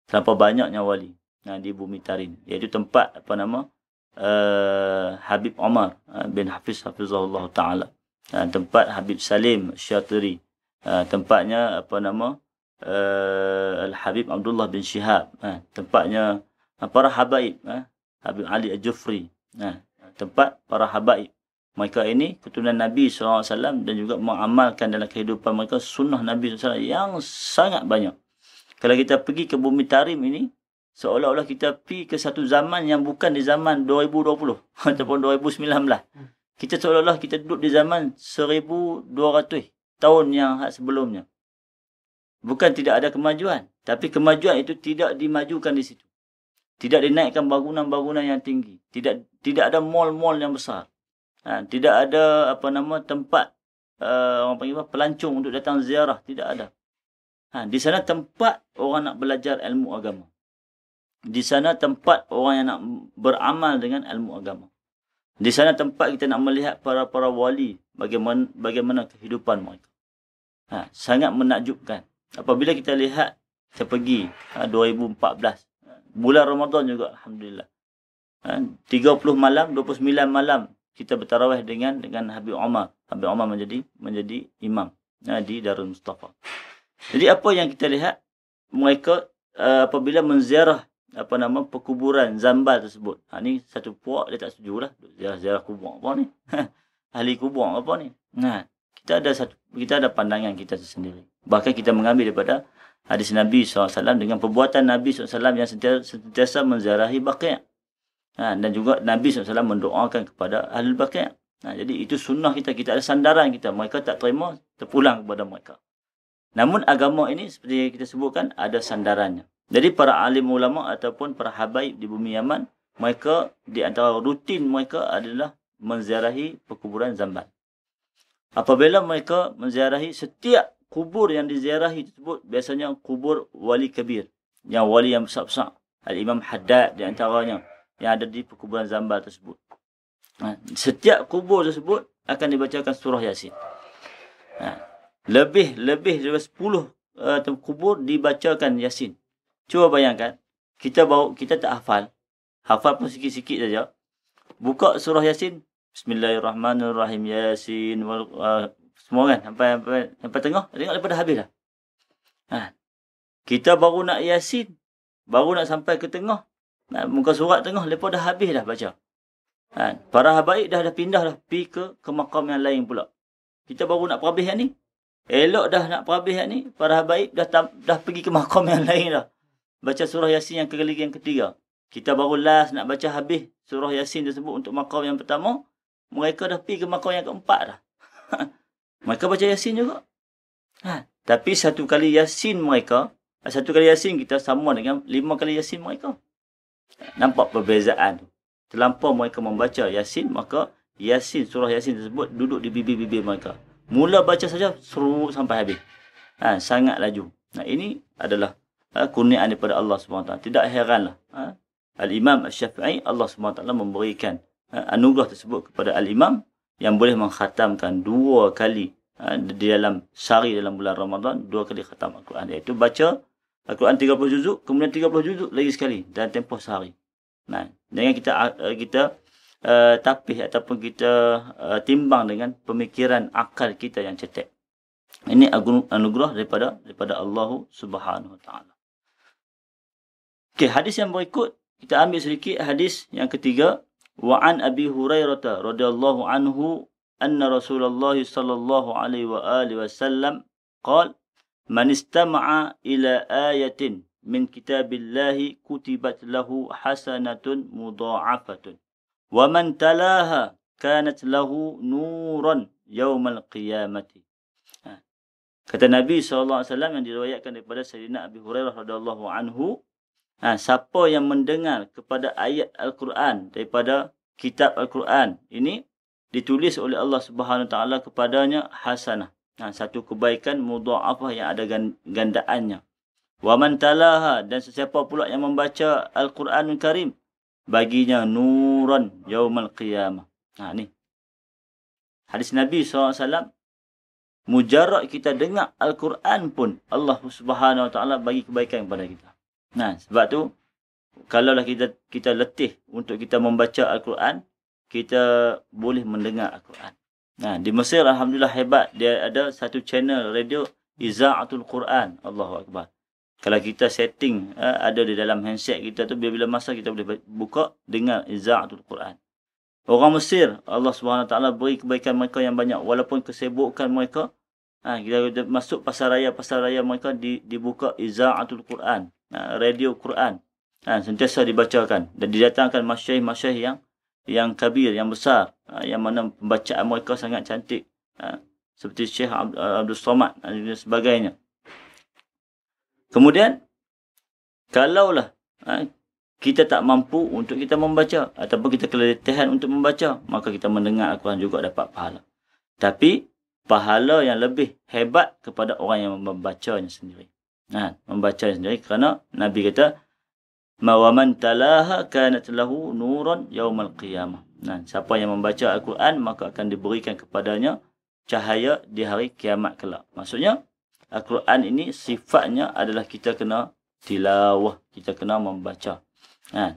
Terlalu banyaknya wali ha, di bumi Tarim. Iaitu tempat apa nama uh, Habib Omar uh, bin Hafiz Hafizahullah Ta'ala. Uh, tempat Habib Salim Syatiri. Uh, tempatnya apa nama uh, Al-Habib Abdullah bin Shihab eh, tempatnya eh, para habaib eh, Habib Ali Al-Jufri eh, tempat para habaib mereka ini keturunan Nabi SAW dan juga mengamalkan dalam kehidupan mereka sunnah Nabi SAW yang sangat banyak. Kalau kita pergi ke bumi tarim ini, seolah-olah kita pergi ke satu zaman yang bukan di zaman 2020 ataupun 2019. Kita seolah-olah kita duduk di zaman 1200 tahun yang sebelumnya. Bukan tidak ada kemajuan. Tapi kemajuan itu tidak dimajukan di situ. Tidak dinaikkan bangunan-bangunan yang tinggi. Tidak tidak ada mal-mal yang besar. Ha, tidak ada apa nama tempat uh, orang panggil apa, pelancong untuk datang ziarah. Tidak ada. Ha, di sana tempat orang nak belajar ilmu agama. Di sana tempat orang yang nak beramal dengan ilmu agama. Di sana tempat kita nak melihat para-para wali bagaimana bagaimana kehidupan mereka. Ha, sangat menakjubkan apabila kita lihat kita pergi ha, 2014 bulan Ramadan juga alhamdulillah ha, 30 malam 29 malam kita bertarawih dengan dengan Habib Umar Habib Umar menjadi menjadi imam ha, di Darul Mustafa jadi apa yang kita lihat mereka uh, apabila menziarah apa nama perkuburan Zambal tersebut. Ha, ni satu puak dia tak setuju lah. Ziarah-ziarah kubur apa ni? Ahli kubur apa ni? Nah. Ha kita ada satu kita ada pandangan kita sendiri. Bahkan kita mengambil daripada hadis Nabi SAW dengan perbuatan Nabi SAW yang sentiasa, sentiasa menziarahi Baqi'. Ha, dan juga Nabi SAW mendoakan kepada ahli Baqi'. Ha, jadi itu sunnah kita. Kita ada sandaran kita. Mereka tak terima, terpulang kepada mereka. Namun agama ini seperti yang kita sebutkan ada sandarannya. Jadi para alim ulama ataupun para habaib di bumi Yaman, mereka di antara rutin mereka adalah menziarahi perkuburan Zamban. Apabila mereka menziarahi setiap kubur yang diziarahi tersebut, biasanya kubur wali kabir. Yang wali yang besar-besar. Al-Imam Haddad di antaranya. Yang ada di perkuburan Zambal tersebut. Ha, setiap kubur tersebut akan dibacakan surah Yasin. Ha, Lebih-lebih dari sepuluh eh, kubur dibacakan Yasin. Cuba bayangkan. Kita bawa, kita tak hafal. Hafal pun sikit-sikit saja. Buka surah Yasin, Bismillahirrahmanirrahim Yasin wal uh, semua kan sampai sampai sampai tengah tengok daripada habis dah. Ha. Kita baru nak Yasin baru nak sampai ke tengah nak muka surat tengah lepas dah habis dah baca. Ha. Para habaik dah dah pindah dah pi ke ke makam yang lain pula. Kita baru nak perhabis yang ni. Elok dah nak perhabis yang ni para habaik dah tam, dah pergi ke makam yang lain dah. Baca surah Yasin yang ketiga yang ketiga. Kita baru last nak baca habis surah Yasin tersebut untuk makam yang pertama mereka dah pergi ke makam yang keempat dah. mereka baca Yasin juga. Ha. Tapi satu kali Yasin mereka, satu kali Yasin kita sama dengan lima kali Yasin mereka. Nampak perbezaan Terlampau mereka membaca Yasin, maka Yasin, surah Yasin tersebut duduk di bibir-bibir mereka. Mula baca saja, seruk sampai habis. Ha, sangat laju. Nah, ini adalah ha, kurniaan daripada Allah SWT. Tidak heranlah. Ha, Al-Imam Al-Syafi'i, Allah SWT memberikan Uh, anugerah tersebut kepada al-imam yang boleh mengkhatamkan dua kali uh, di dalam sehari dalam bulan Ramadan dua kali khatam Al-Quran iaitu baca Al-Quran 30 juzuk kemudian 30 juzuk lagi sekali dalam tempoh sehari. Nah, dengan kita uh, kita uh, tapih ataupun kita uh, timbang dengan pemikiran akal kita yang cetek. Ini anugerah daripada daripada Allah Subhanahu Wa Taala. Okay hadis yang berikut kita ambil sedikit hadis yang ketiga wa an abi hurairah radhiyallahu anhu anna rasulullah sallallahu alaihi wa ali wasallam qala man istama'a ila ayatin min kitabillahi kutibat lahu hasanatun mudha'afatun wa man talaha kanat lahu nuran yaumal qiyamati ha. kata nabi sallallahu alaihi wasallam yang diriwayatkan daripada sayyidina abi hurairah radhiyallahu anhu Ha, siapa yang mendengar kepada ayat Al-Quran daripada kitab Al-Quran ini ditulis oleh Allah Subhanahu Wa Taala kepadanya hasanah. Ha, satu kebaikan mudha'afah yang ada gandaannya. Wa man talaha dan sesiapa pula yang membaca Al-Quranul Karim baginya nuran yaumal qiyamah. Ha ni. Hadis Nabi SAW mujarrad kita dengar Al-Quran pun Allah Subhanahu Wa Taala bagi kebaikan kepada kita. Nah, sebab tu kalaulah kita kita letih untuk kita membaca al-Quran, kita boleh mendengar al-Quran. Nah, di Mesir alhamdulillah hebat dia ada satu channel radio Iza'atul Quran. Allahu akbar. Kalau kita setting eh, ada di dalam handset kita tu bila-bila masa kita boleh buka dengar Iza'atul Quran. Orang Mesir, Allah SWT beri kebaikan mereka yang banyak. Walaupun kesibukan mereka, ha, kita masuk pasaraya pasaraya mereka di, dibuka Izah Atul Quran. Ha, radio Quran ha, sentiasa dibacakan dan didatangkan masyaih-masyaih yang yang kabir, yang besar ha, yang mana pembacaan mereka sangat cantik ha, seperti Syekh uh, Abdul Somad ha, dan sebagainya kemudian kalaulah ha, kita tak mampu untuk kita membaca ataupun kita keletihan untuk membaca maka kita mendengar Al-Quran juga dapat pahala tapi pahala yang lebih hebat kepada orang yang membacanya sendiri. Ha, membaca sendiri kerana Nabi kata mawaman talaha kanat lahu nuran yaumal qiyamah. Nah, siapa yang membaca Al-Quran maka akan diberikan kepadanya cahaya di hari kiamat kelak. Maksudnya Al-Quran ini sifatnya adalah kita kena tilawah, kita kena membaca. Ha.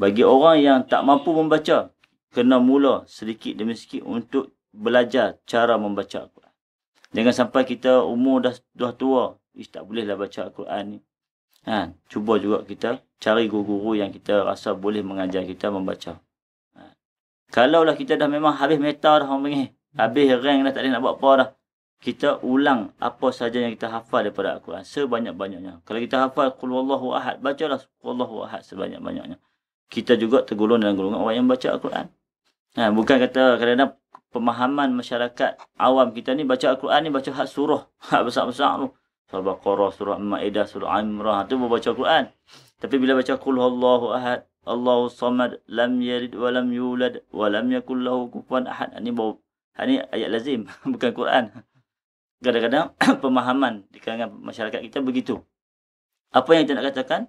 Bagi orang yang tak mampu membaca, kena mula sedikit demi sedikit untuk belajar cara membaca Al-Quran. Jangan sampai kita umur dah, dah tua, Ish, tak bolehlah baca Al-Quran ni. Ha, cuba juga kita cari guru-guru yang kita rasa boleh mengajar kita membaca. Ha. Kalaulah kita dah memang habis meta dah orang panggil. Habis rank dah tak boleh nak buat apa dah. Kita ulang apa saja yang kita hafal daripada Al-Quran. Sebanyak-banyaknya. Kalau kita hafal Qul Wallahu Ahad. Bacalah Qul Wallahu Ahad sebanyak-banyaknya. Kita juga tergolong dalam golongan orang yang baca Al-Quran. Ha, bukan kata kerana pemahaman masyarakat awam kita ni baca Al-Quran ni baca hak surah. Hak besar-besar tu. Surah Baqarah, Surah Ma'idah, Surah Imrah. Itu membaca Quran. Tapi bila baca Qul Allahu Ahad, Allahu Samad, Lam Yarid, Wa Lam Yulad, Wa Lam Yakul Lahu Kufuan Ahad. Ini, bawa, ini ayat lazim, bukan Quran. Kadang-kadang pemahaman di kalangan masyarakat kita begitu. Apa yang kita nak katakan?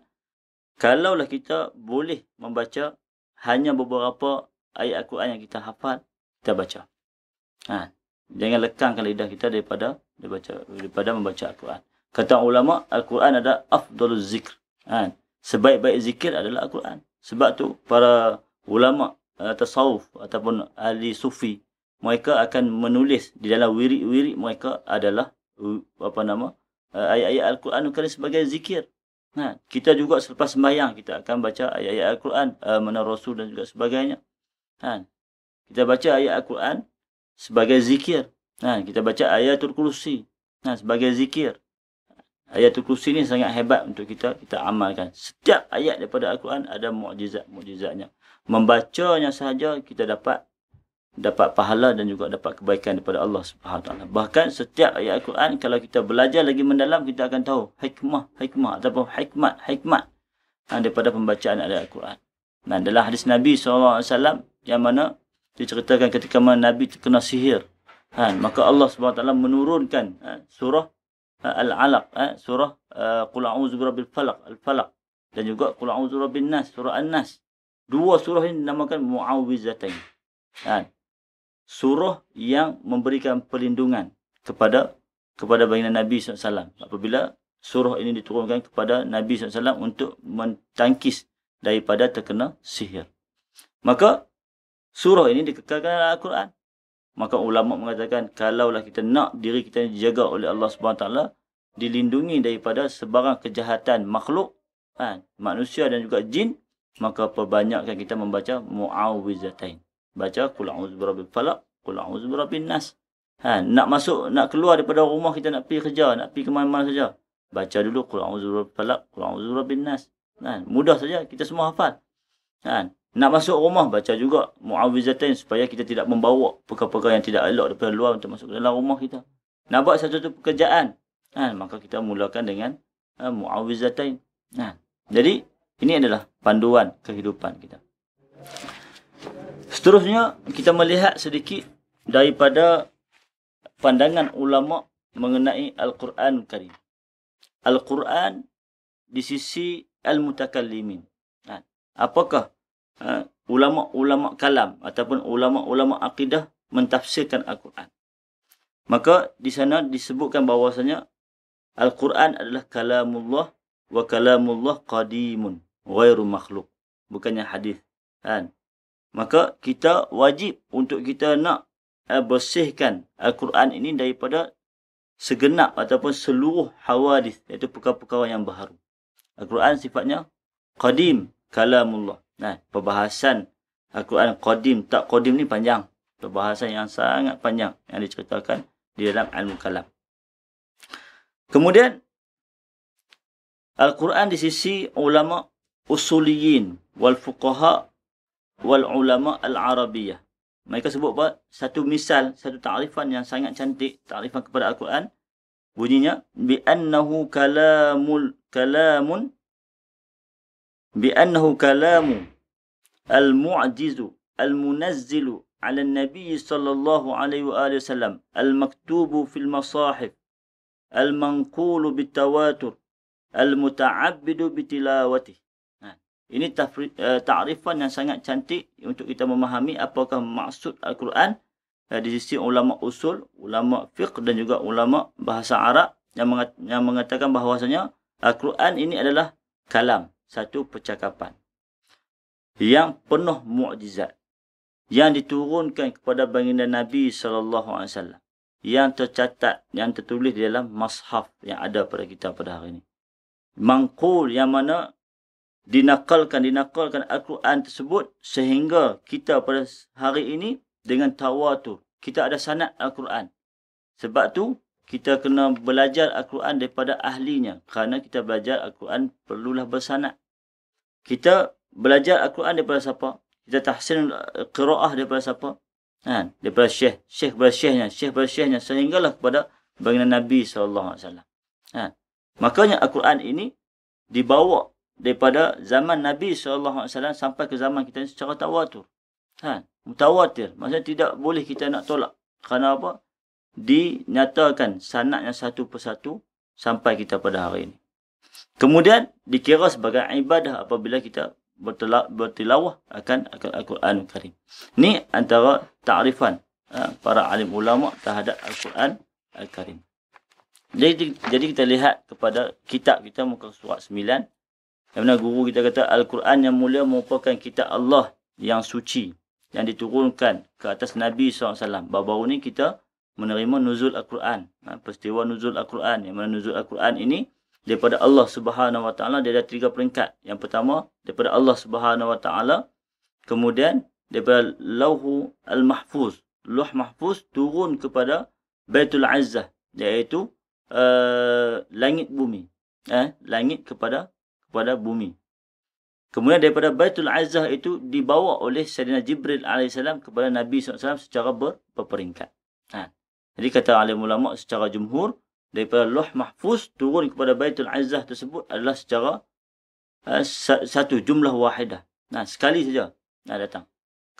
Kalaulah kita boleh membaca hanya beberapa ayat Al-Quran yang kita hafal, kita baca. Ha. Jangan lekangkan lidah kita daripada daripada membaca Al-Quran. Kata ulama, Al-Quran ada afdalul zikr. Ha. Sebaik-baik zikir adalah Al-Quran. Sebab tu para ulama uh, tasawuf ataupun ahli sufi mereka akan menulis di dalam wirid-wirid mereka adalah uh, apa nama uh, ayat-ayat Al-Quran kali sebagai zikir. Ha. kita juga selepas sembahyang kita akan baca ayat-ayat Al-Quran eh, uh, mana rasul dan juga sebagainya. Ha. kita baca ayat Al-Quran sebagai zikir. Ha. kita baca ayatul kursi. Ha. sebagai zikir ayat kursi ini sangat hebat untuk kita kita amalkan. Setiap ayat daripada Al-Quran ada mukjizat-mukjizatnya. Membacanya sahaja kita dapat dapat pahala dan juga dapat kebaikan daripada Allah Subhanahu taala. Bahkan setiap ayat Al-Quran kalau kita belajar lagi mendalam kita akan tahu hikmah, hikmah ataupun hikmat, hikmat ha, daripada pembacaan ayat Al-Quran. Nah, adalah hadis Nabi SAW yang mana diceritakan ketika mana Nabi terkena sihir. Ha, maka Allah SWT menurunkan ha, surah Eh, Al-Alaq eh? surah eh, Qul a'udzu birabbil falaq al-falaq dan juga Qul a'udzu birabbin nas surah An-Nas dua surah ini dinamakan muawwizatain kan surah yang memberikan perlindungan kepada kepada baginda Nabi SAW apabila surah ini diturunkan kepada Nabi SAW untuk mentangkis daripada terkena sihir maka surah ini dikekalkan dalam Al-Quran Maka ulama mengatakan kalaulah kita nak diri kita dijaga oleh Allah Subhanahu taala dilindungi daripada sebarang kejahatan makhluk ha, manusia dan juga jin maka perbanyakkan kita membaca muawwizatain baca qul a'udzu birabbil falaq qul a'udzu birabbin nas ha, nak masuk nak keluar daripada rumah kita nak pergi kerja nak pergi ke mana-mana saja baca dulu qul a'udzu birabbil falaq qul a'udzu birabbin nas ha, mudah saja kita semua hafal kan ha, nak masuk rumah, baca juga mu'awizatain supaya kita tidak membawa perkara-perkara yang tidak elok daripada luar untuk masuk ke dalam rumah kita. Nak buat satu-satu pekerjaan, ha, maka kita mulakan dengan ha, mu'awizatain. Ha. Jadi, ini adalah panduan kehidupan kita. Seterusnya, kita melihat sedikit daripada pandangan ulama mengenai Al-Quran Karim. Al-Quran di sisi Al-Mutakallimin. Ha, apakah ulama-ulama ha? uh, kalam ataupun ulama-ulama akidah mentafsirkan Al-Quran. Maka di sana disebutkan bahawasanya Al-Quran adalah kalamullah wa kalamullah qadimun ghairu makhluk. Bukannya hadis. Kan? Maka kita wajib untuk kita nak uh, bersihkan Al-Quran ini daripada segenap ataupun seluruh hawadis iaitu perkara-perkara yang baharu. Al-Quran sifatnya qadim kalamullah. Nah, perbahasan Al-Quran Qadim tak Qadim ni panjang. Perbahasan yang sangat panjang yang diceritakan di dalam Al-Mukallam. Kemudian Al-Quran di sisi ulama usuliyin wal fuqaha wal ulama al-arabiyah. Mereka sebut apa? Satu misal, satu tarifan yang sangat cantik, tarifan kepada Al-Quran. Bunyinya bi annahu kalamul kalamun bi annahu kalamun Al-Mu'jizu Al-Munazzilu Ala Nabi Sallallahu Alaihi Wa Alaihi Wasallam Al-Maktubu Fil Masahif Al-Mangkulu Bitawatur Al-Muta'abidu Bitilawatih ha, ini takrifan eh, yang sangat cantik untuk kita memahami apakah maksud Al-Quran eh, di sisi ulama usul, ulama fiqh dan juga ulama bahasa Arab yang mengatakan bahawasanya Al-Quran ini adalah kalam, satu percakapan yang penuh mukjizat yang diturunkan kepada baginda Nabi sallallahu alaihi wasallam yang tercatat yang tertulis dalam mushaf yang ada pada kita pada hari ini mangkul yang mana dinakalkan dinakalkan al-Quran tersebut sehingga kita pada hari ini dengan tawatu kita ada sanad al-Quran sebab tu kita kena belajar al-Quran daripada ahlinya kerana kita belajar al-Quran perlulah bersanad kita belajar Al-Quran daripada siapa? Kita tahsin eh, qiraah daripada siapa? Ha, daripada syekh, syekh daripada syekhnya, syekh daripada syekhnya sehinggalah kepada baginda Nabi sallallahu alaihi wasallam. Ha. Makanya Al-Quran ini dibawa daripada zaman Nabi sallallahu alaihi wasallam sampai ke zaman kita secara tawatur. Ha, mutawatir. Maksudnya tidak boleh kita nak tolak. Kerana apa? Dinyatakan sanaknya satu persatu sampai kita pada hari ini. Kemudian dikira sebagai ibadah apabila kita bertilawah akan akan Al-Quran Karim. Ini antara takrifan ha, para alim ulama terhadap Al-Quran Al-Karim. Jadi, jadi kita lihat kepada kitab kita muka surat 9. Yang mana guru kita kata Al-Quran yang mulia merupakan kitab Allah yang suci. Yang diturunkan ke atas Nabi SAW. Baru-baru ni kita menerima nuzul Al-Quran. Ha, peristiwa nuzul Al-Quran. Yang mana nuzul Al-Quran ini daripada Allah Subhanahu Wa Taala dia ada tiga peringkat. Yang pertama daripada Allah Subhanahu Wa Taala, kemudian daripada Lauhu Al-Mahfuz. Lauh Mahfuz turun kepada Baitul Azza, iaitu uh, langit bumi. Eh, langit kepada kepada bumi. Kemudian daripada Baitul Azza itu dibawa oleh Sayyidina Jibril AS kepada Nabi SAW secara berperingkat. Ha. Jadi kata alim ulama secara jumhur, daripada Loh Mahfuz turun kepada Baitul Izzah tersebut adalah secara uh, satu jumlah wahidah. Nah, sekali saja nah, datang.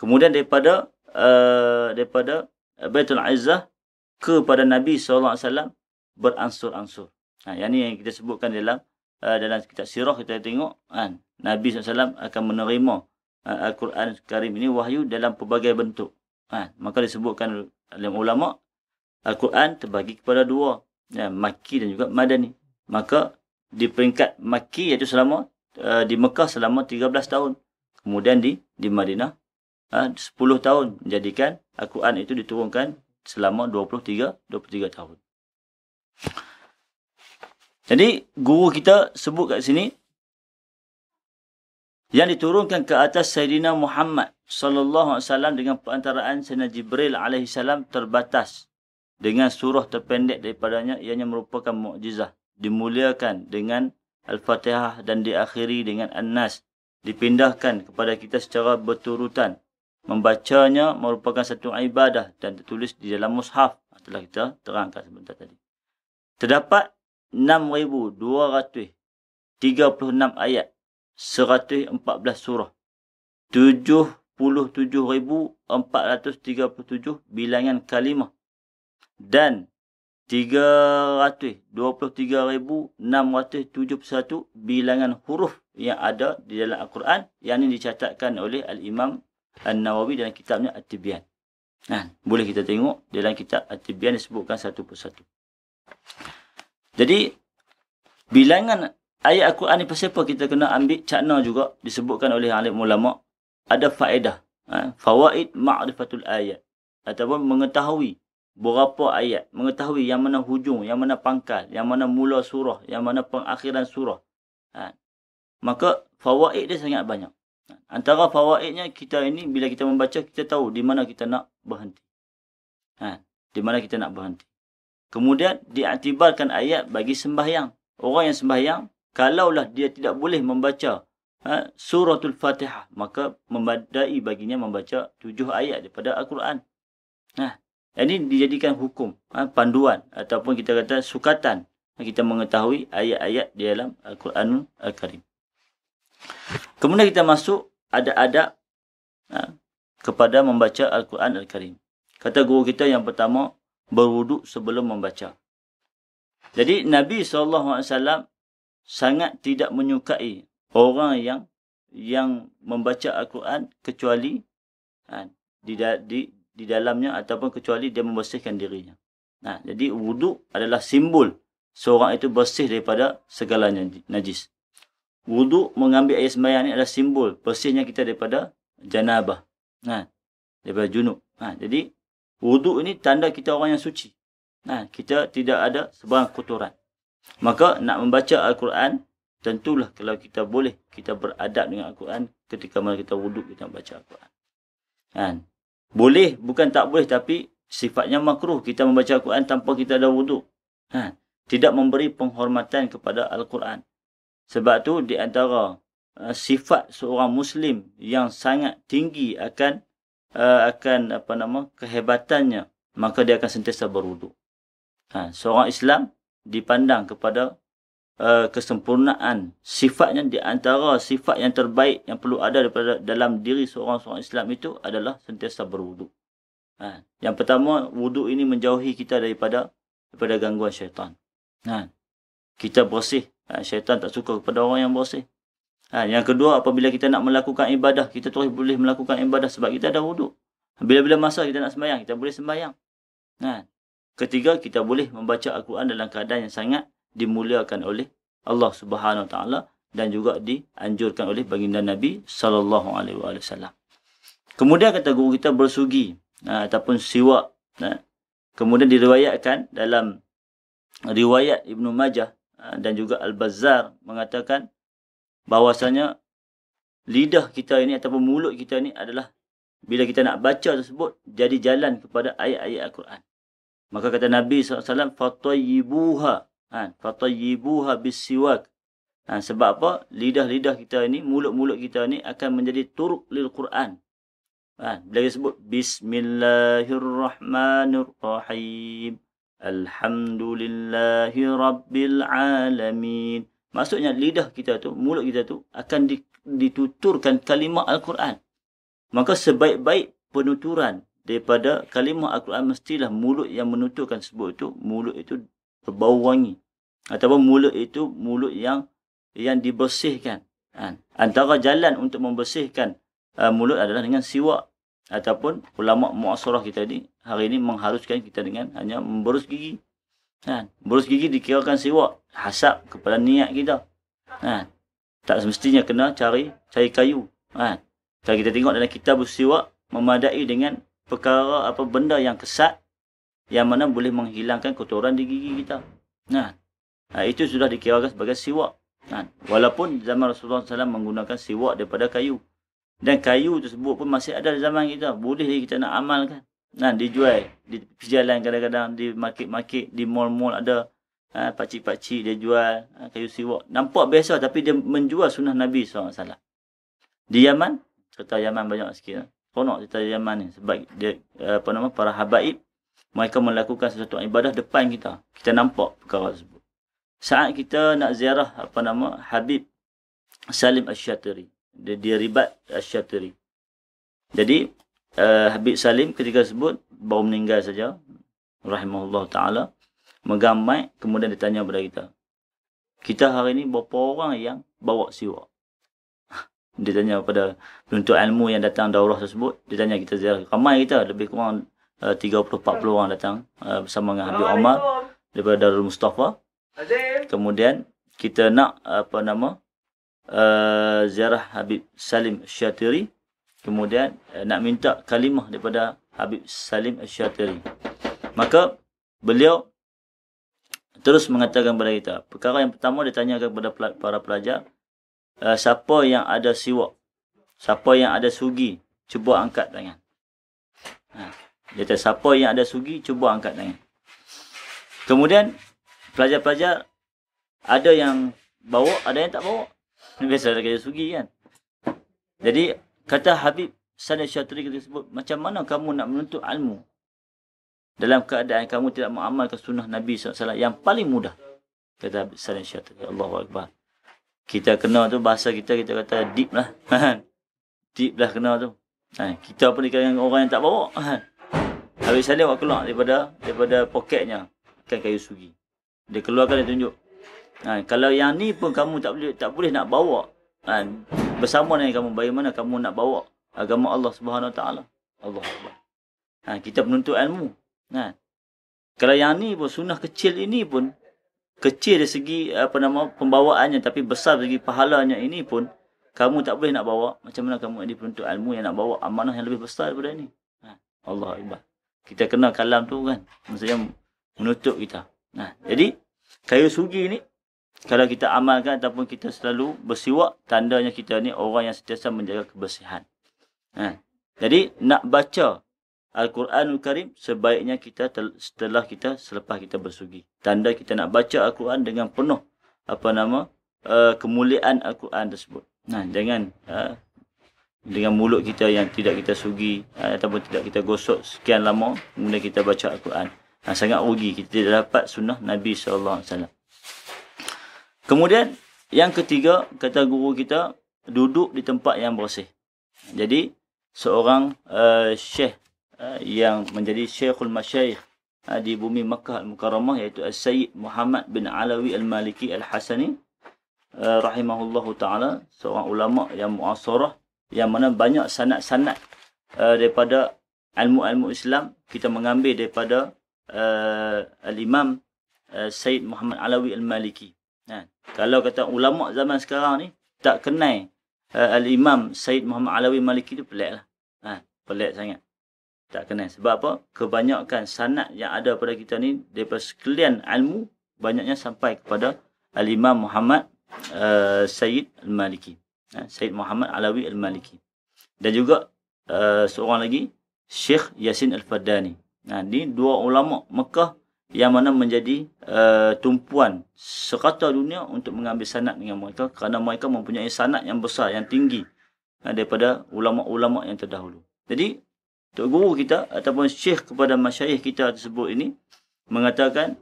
Kemudian daripada uh, daripada Baitul Izzah kepada Nabi SAW beransur-ansur. Nah, yang ini yang kita sebutkan dalam uh, dalam kitab sirah kita tengok kan. Nabi SAW akan menerima uh, Al-Quran Karim ini wahyu dalam pelbagai bentuk. Kan. Maka disebutkan oleh ulama' Al-Quran terbagi kepada dua ya, Maki dan juga Madani. Maka di peringkat Maki iaitu selama uh, di Mekah selama 13 tahun. Kemudian di di Madinah eh, uh, 10 tahun jadikan Al-Quran itu diturunkan selama 23 23 tahun. Jadi guru kita sebut kat sini yang diturunkan ke atas Sayyidina Muhammad sallallahu alaihi wasallam dengan perantaraan Sayyidina Jibril alaihi salam terbatas dengan surah terpendek daripadanya ianya merupakan mukjizah dimuliakan dengan al-fatihah dan diakhiri dengan an-nas dipindahkan kepada kita secara berturutan membacanya merupakan satu ibadah dan tertulis di dalam mushaf ha, telah kita terangkan sebentar tadi terdapat 6236 ayat 114 surah 77437 bilangan kalimah dan 323,671 bilangan huruf yang ada di dalam Al-Quran yang ini dicatatkan oleh Al-Imam An-Nawawi dalam kitabnya At-Tibyan. Nah, boleh kita tengok dalam kitab At-Tibyan disebutkan satu persatu. Jadi, bilangan ayat Al-Quran ni pasal apa kita kena ambil cakna juga disebutkan oleh alim ulama ada faedah. Ha, fawaid ma'rifatul ayat. Ataupun mengetahui berapa ayat, mengetahui yang mana hujung, yang mana pangkal, yang mana mula surah, yang mana pengakhiran surah. Ha. Maka fawaid dia sangat banyak. Ha. Antara fawaidnya kita ini bila kita membaca kita tahu di mana kita nak berhenti. Ha. Di mana kita nak berhenti. Kemudian diaktibarkan ayat bagi sembahyang. Orang yang sembahyang, kalaulah dia tidak boleh membaca ha, al fatihah, maka membadai baginya membaca tujuh ayat daripada Al-Quran. Nah, ha. Eh, ini dijadikan hukum, ha, panduan ataupun kita kata sukatan ha, kita mengetahui ayat-ayat di dalam Al-Quranul Karim. Kemudian kita masuk ada adab ha, kepada membaca Al-Quran Al-Karim. Kata guru kita yang pertama, berwuduk sebelum membaca. Jadi Nabi SAW sangat tidak menyukai orang yang yang membaca Al-Quran kecuali di, di, di dalamnya ataupun kecuali dia membersihkan dirinya. Nah, jadi wuduk adalah simbol seorang itu bersih daripada segalanya najis. Wuduk mengambil air sembahyang ini adalah simbol bersihnya kita daripada janabah. Nah, daripada junub. Nah, jadi wuduk ini tanda kita orang yang suci. Nah, kita tidak ada sebarang kotoran. Maka nak membaca Al-Quran tentulah kalau kita boleh kita beradab dengan Al-Quran ketika mana kita wuduk kita baca Al-Quran. Nah, kan? Boleh, bukan tak boleh tapi sifatnya makruh kita membaca Al-Quran tanpa kita ada wuduk. Ha. Tidak memberi penghormatan kepada Al-Quran. Sebab tu di antara uh, sifat seorang muslim yang sangat tinggi akan uh, akan apa nama kehebatannya, maka dia akan sentiasa berwudu Ha, seorang Islam dipandang kepada Uh, kesempurnaan sifatnya di antara sifat yang terbaik yang perlu ada daripada dalam diri seorang-seorang Islam itu adalah sentiasa berwuduk. Ha. Yang pertama, wuduk ini menjauhi kita daripada daripada gangguan syaitan. Ha. Kita bersih. Ha. Syaitan tak suka kepada orang yang bersih. Ha. Yang kedua, apabila kita nak melakukan ibadah, kita terus boleh melakukan ibadah sebab kita ada wuduk. Bila-bila masa kita nak sembahyang, kita boleh sembahyang. Ha. Ketiga, kita boleh membaca Al-Quran dalam keadaan yang sangat dimuliakan oleh Allah Subhanahu Wa Taala dan juga dianjurkan oleh baginda Nabi sallallahu alaihi wasallam. Kemudian kata guru kita bersugi ha, ataupun siwak. Ha. Kemudian diriwayatkan dalam riwayat Ibn Majah ha, dan juga Al-Bazzar mengatakan bahawasanya lidah kita ini ataupun mulut kita ini adalah bila kita nak baca tersebut jadi jalan kepada ayat-ayat Al-Quran. Maka kata Nabi SAW, فَطَيِّبُوهَا Ha, fatayyibuha bisiwak. Ha, sebab apa? Lidah-lidah kita ini, mulut-mulut kita ini akan menjadi turuk lil Quran. Ha, bila dia sebut, Bismillahirrahmanirrahim. Alhamdulillahi Rabbil Alamin. Maksudnya lidah kita tu, mulut kita tu akan dituturkan kalimah Al-Quran. Maka sebaik-baik penuturan daripada kalimah Al-Quran mestilah mulut yang menuturkan sebut itu, mulut itu berbau wangi ataupun mulut itu mulut yang yang dibersihkan kan antara jalan untuk membersihkan uh, mulut adalah dengan siwak ataupun ulama muasarah kita ini hari ini mengharuskan kita dengan hanya memberus gigi kan berus gigi dikirakan siwak hasap kepada niat kita kan tak semestinya kena cari cari kayu kan kalau kita tengok dalam kitab siwak memadai dengan perkara apa benda yang kesat yang mana boleh menghilangkan kotoran di gigi kita nah Ha, itu sudah dikira sebagai siwak. Ha, walaupun zaman Rasulullah SAW menggunakan siwak daripada kayu. Dan kayu tersebut pun masih ada di zaman kita. Boleh kita nak amalkan. Ha, dijual di jalan kadang-kadang, di market-market, di mall-mall ada. Ha, pakcik-pakcik dia jual ha, kayu siwak. Nampak biasa tapi dia menjual sunnah Nabi SAW. Di Yaman, cerita Yaman banyak sikit. Ha. Konok cerita Yaman ni. Sebab dia, apa nama, para habaib, mereka melakukan sesuatu ibadah depan kita. Kita nampak perkara tersebut saat kita nak ziarah apa nama Habib Salim Asyatari dia, dia ribat Asyatari jadi uh, Habib Salim ketika sebut baru meninggal saja rahimahullah taala megamai kemudian ditanya kepada kita kita hari ini berapa orang yang bawa siwak Ditanya kepada penuntut ilmu yang datang daurah tersebut Ditanya kita ziarah ramai kita lebih kurang uh, 30 40 orang datang uh, bersama dengan Habib Omar daripada Darul Mustafa Kemudian kita nak apa nama uh, ziarah Habib Salim Syatiri. Kemudian uh, nak minta kalimah daripada Habib Salim Syatiri. Maka beliau terus mengatakan kepada kita. Perkara yang pertama dia tanya kepada para pelajar. Uh, siapa yang ada siwak? Siapa yang ada sugi? Cuba angkat tangan. Ha. Dia kata, siapa yang ada sugi? Cuba angkat tangan. Kemudian pelajar-pelajar ada yang bawa, ada yang tak bawa. Biasa ada kerja sugi kan. Jadi kata Habib Sanad Syatri kata sebut, macam mana kamu nak menuntut ilmu dalam keadaan kamu tidak mengamalkan sunnah Nabi SAW yang paling mudah. Kata Habib Sanad Syatri, Allah Akbar. Kita kena tu bahasa kita, kita kata deep lah. deep lah kena tu. Ha, kita pun dikatakan orang yang tak bawa. Habis saya buat keluar daripada daripada poketnya ikan kayu sugi. Dia keluarkan dia tunjuk. Ha, kalau yang ni pun kamu tak boleh tak boleh nak bawa. Ha, bersama dengan kamu bagaimana kamu nak bawa agama Allah Subhanahu Wa Taala. Allah. Ha, kita penuntut ilmu. Ha. Kalau yang ni pun sunnah kecil ini pun kecil dari segi apa nama pembawaannya tapi besar dari segi pahalanya ini pun kamu tak boleh nak bawa macam mana kamu ini penuntut ilmu yang nak bawa amanah yang lebih besar daripada ini. Ha. Allah Akbar. Kita kenal kalam tu kan. Maksudnya menutup kita. Nah, ha, jadi Kayu sugi ni, kalau kita amalkan ataupun kita selalu bersiwak, tandanya kita ni orang yang sentiasa menjaga kebersihan. Ha. Jadi, nak baca Al-Quranul Karim, sebaiknya kita setelah kita, selepas kita bersugi. Tanda kita nak baca Al-Quran dengan penuh, apa nama, uh, kemuliaan Al-Quran tersebut. Nah, jangan uh, dengan mulut kita yang tidak kita sugi uh, ataupun tidak kita gosok sekian lama, kemudian kita baca Al-Quran. Nah, ha, sangat rugi kita tidak dapat sunnah Nabi SAW. Kemudian, yang ketiga, kata guru kita, duduk di tempat yang bersih. Jadi, seorang uh, syekh eh, yang menjadi Syekhul Masyaih eh, di bumi Makkah Al-Mukarramah iaitu Al-Sayyid Muhammad bin Alawi Al-Maliki Al-Hasani rahimahullahu ta'ala seorang ulama yang muasarah yang mana banyak sanat-sanat daripada ilmu-ilmu Islam kita mengambil daripada uh, al-Imam uh, Said Muhammad Alawi al-Maliki. Ha. Kalau kata ulama zaman sekarang ni tak kenal uh, al-Imam Said Muhammad Alawi al-Maliki tu peliklah. Ha, pelik sangat. Tak kenal. Sebab apa? Kebanyakan sanad yang ada pada kita ni daripada sekalian ilmu banyaknya sampai kepada al-Imam Muhammad uh, Said al-Maliki. Ha, Said Muhammad Alawi al-Maliki. Dan juga uh, seorang lagi Syekh Yasin Al-Fadani. Nah, ini dua ulama Mekah yang mana menjadi uh, tumpuan serata dunia untuk mengambil sanad dengan mereka kerana mereka mempunyai sanad yang besar, yang tinggi uh, daripada ulama-ulama yang terdahulu. Jadi, Tok Guru kita ataupun Syekh kepada masyayikh kita tersebut ini mengatakan